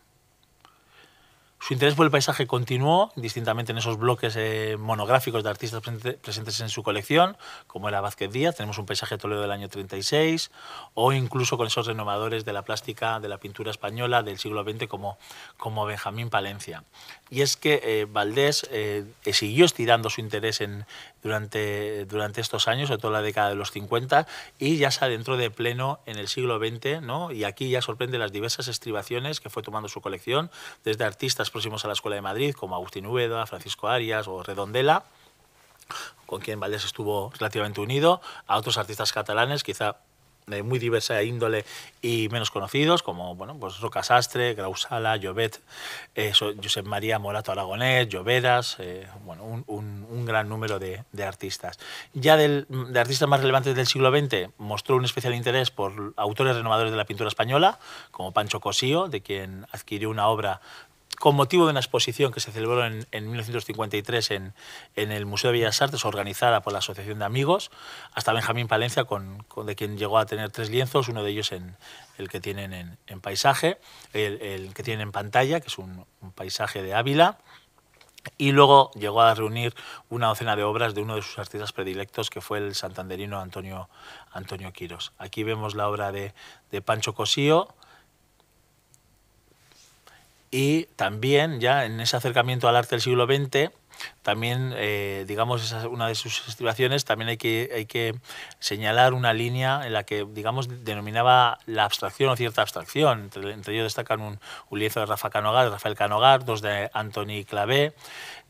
Su interés por el paisaje continuó, distintamente en esos bloques eh, monográficos de artistas presentes en su colección, como era Vázquez Díaz, tenemos un paisaje de Toledo del año 36, o incluso con esos renovadores de la plástica, de la pintura española del siglo XX, como, como Benjamín Palencia. Y es que eh, Valdés eh, siguió estirando su interés en, durante, durante estos años, sobre todo la década de los 50, y ya se adentró de pleno en el siglo XX, y aquí ya sorprende las diversas estribaciones que fue tomando su colección, desde artistas próximos a la Escuela de Madrid, como Agustín Úbeda, Francisco Arias o Redondela, con quien Valdés estuvo relativamente unido, a otros artistas catalanes, quizá de muy diversa índole y menos conocidos, como bueno, pues Roca Sastre, Grausala, Llobet, eh, Josep María Morato Aragonés, Lloveras, eh, bueno, un, gran número de, artistas. Ya de artistas más relevantes del siglo XX, mostró un especial interés por autores renovadores de la pintura española, como Pancho Cosío, de quien adquirió una obra con motivo de una exposición que se celebró en, 1953 en, el Museo de Bellas Artes, organizada por la Asociación de Amigos, hasta Benjamín Palencia, de quien llegó a tener tres lienzos, uno de ellos en el que tienen en, paisaje, el, que tienen en pantalla, que es un, paisaje de Ávila, y luego llegó a reunir una docena de obras de uno de sus artistas predilectos, que fue el santanderino Antonio, Antonio Aquí vemos la obra de, de Pancho Cosío, y también ya en ese acercamiento al arte del siglo XX, también, eh, digamos, esa es una de sus situaciones, también hay que, hay que señalar una línea en la que, digamos, denominaba la abstracción o cierta abstracción. Entre, ellos destacan un, un, de Rafa Canogar, Rafael Canogar, dos de Anthony Clavé,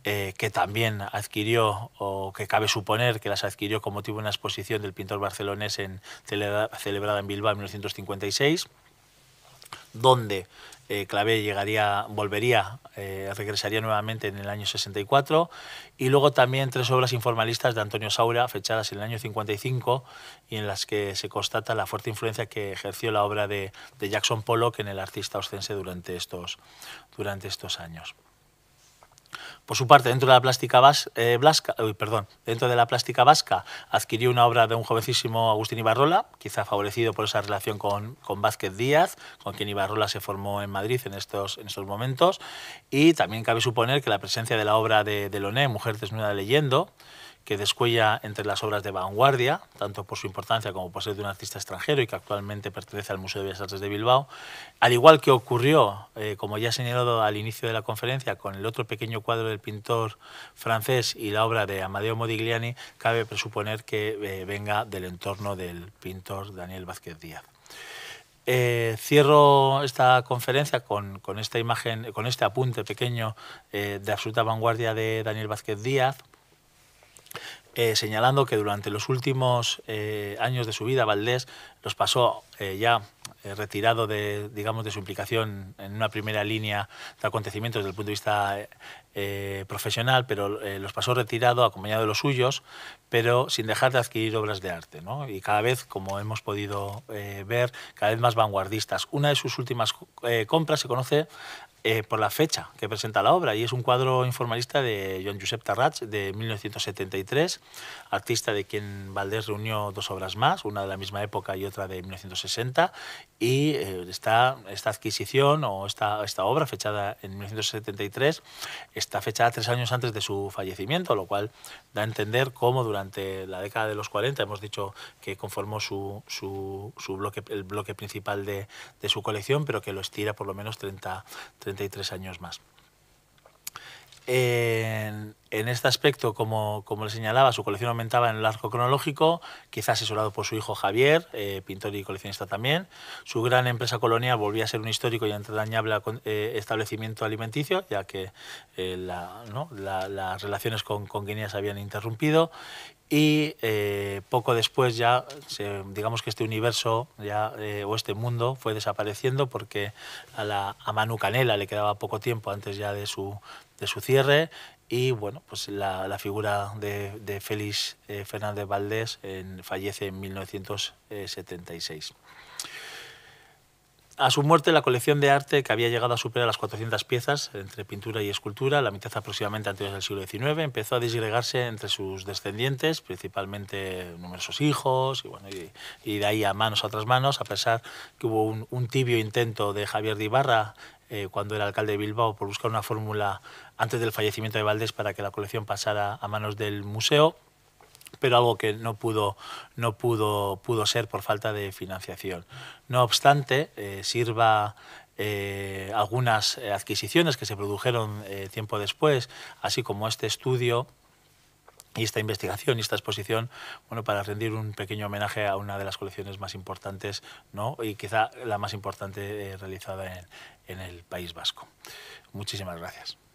eh, que también adquirió, o que cabe suponer que las adquirió como motivo de una exposición del pintor barcelonés en, celebrada en Bilbao en 1956, donde eh, llegaría, volvería, eh, regresaría nuevamente en el año 64 y luego también tres obras informalistas de Antonio Saura, fechadas en el año 55 y en las que se constata la fuerte influencia que ejerció la obra de, Jackson Pollock en el artista ostense durante durante estos años. Por su parte, dentro de la plástica vasca, eh, perdón, dentro de la plástica vasca adquirió una obra de un jovencísimo Agustín Ibarrola, quizá favorecido por esa relación con, Vázquez Díaz, con quien Ibarrola se formó en Madrid en estos, momentos. Y también cabe suponer que la presencia de la obra de, de Loné, Mujer desnuda leyendo, que descuella entre las obras de vanguardia, tanto por su importancia como por ser de un artista extranjero y que actualmente pertenece al Museo de Bellas Artes de Bilbao, al igual que ocurrió, eh, como ya he señalado al inicio de la conferencia, con el otro pequeño cuadro del pintor francés y la obra de Amadeo Modigliani, cabe presuponer que eh, venga del entorno del pintor Daniel Vázquez Díaz. Eh, cierro esta conferencia con, esta imagen, con este apunte pequeño de absoluta vanguardia de Daniel Vázquez Díaz, eh, señalando que durante los últimos eh, años de su vida Valdés los pasó eh, ya retirado de, digamos, de su implicación en una primera línea de acontecimientos desde el punto de vista profesional, pero los pasó retirado, acompañado de los suyos, pero sin dejar de adquirir obras de arte. Y cada vez, como hemos podido ver, cada vez más vanguardistas. Una de sus últimas compras se conoce eh, por la fecha que presenta la obra y es un cuadro informalista de John Josep Tarrats de 1973, artista de quien Valdés reunió dos obras más, una de la misma época y otra de 1960 y eh, esta, esta adquisición o esta, esta obra fechada en 1973 está fechada tres años antes de su fallecimiento, lo cual da a entender cómo durante la década de los 40 hemos dicho que conformó su, su, su bloque, el bloque principal de, de, su colección, pero que lo estira por lo menos 30, 30 tres años más. En, este aspecto, como, como, le señalaba, su colección aumentaba en el arco cronológico, quizá asesorado por su hijo Javier, eh, pintor y coleccionista también. Su gran empresa colonial volvía a ser un histórico y entrañable eh, establecimiento alimenticio, ya que eh, las relaciones con, con Guinea se habían interrumpido y eh, poco después ya, digamos que este universo ya, eh, o este mundo fue desapareciendo porque a, la, Manu Canela le quedaba poco tiempo antes ya de su, de su cierre y bueno, pues la, figura de, Félix eh, Fernández Valdés fallece en 1976. A su muerte, la colección de arte, que había llegado a superar las 400 piezas entre pintura y escultura, la mitad aproximadamente antes del siglo XIX, empezó a disgregarse entre sus descendientes, principalmente numerosos hijos, y, de ahí a manos a otras manos, a pesar que hubo un, tibio intento de Javier de Ibarra eh, cuando era alcalde de Bilbao por buscar una fórmula antes del fallecimiento de Valdés para que la colección pasara a manos del museo pero algo que no pudo, no pudo, ser por falta de financiación. No obstante, eh, sirva eh, algunas eh, adquisiciones que se produjeron tiempo después, así como este estudio y esta investigación y esta exposición, bueno, para rendir un pequeño homenaje a una de las colecciones más importantes, ¿no? Y quizá la más importante realizada en, en el País Vasco. Muchísimas gracias.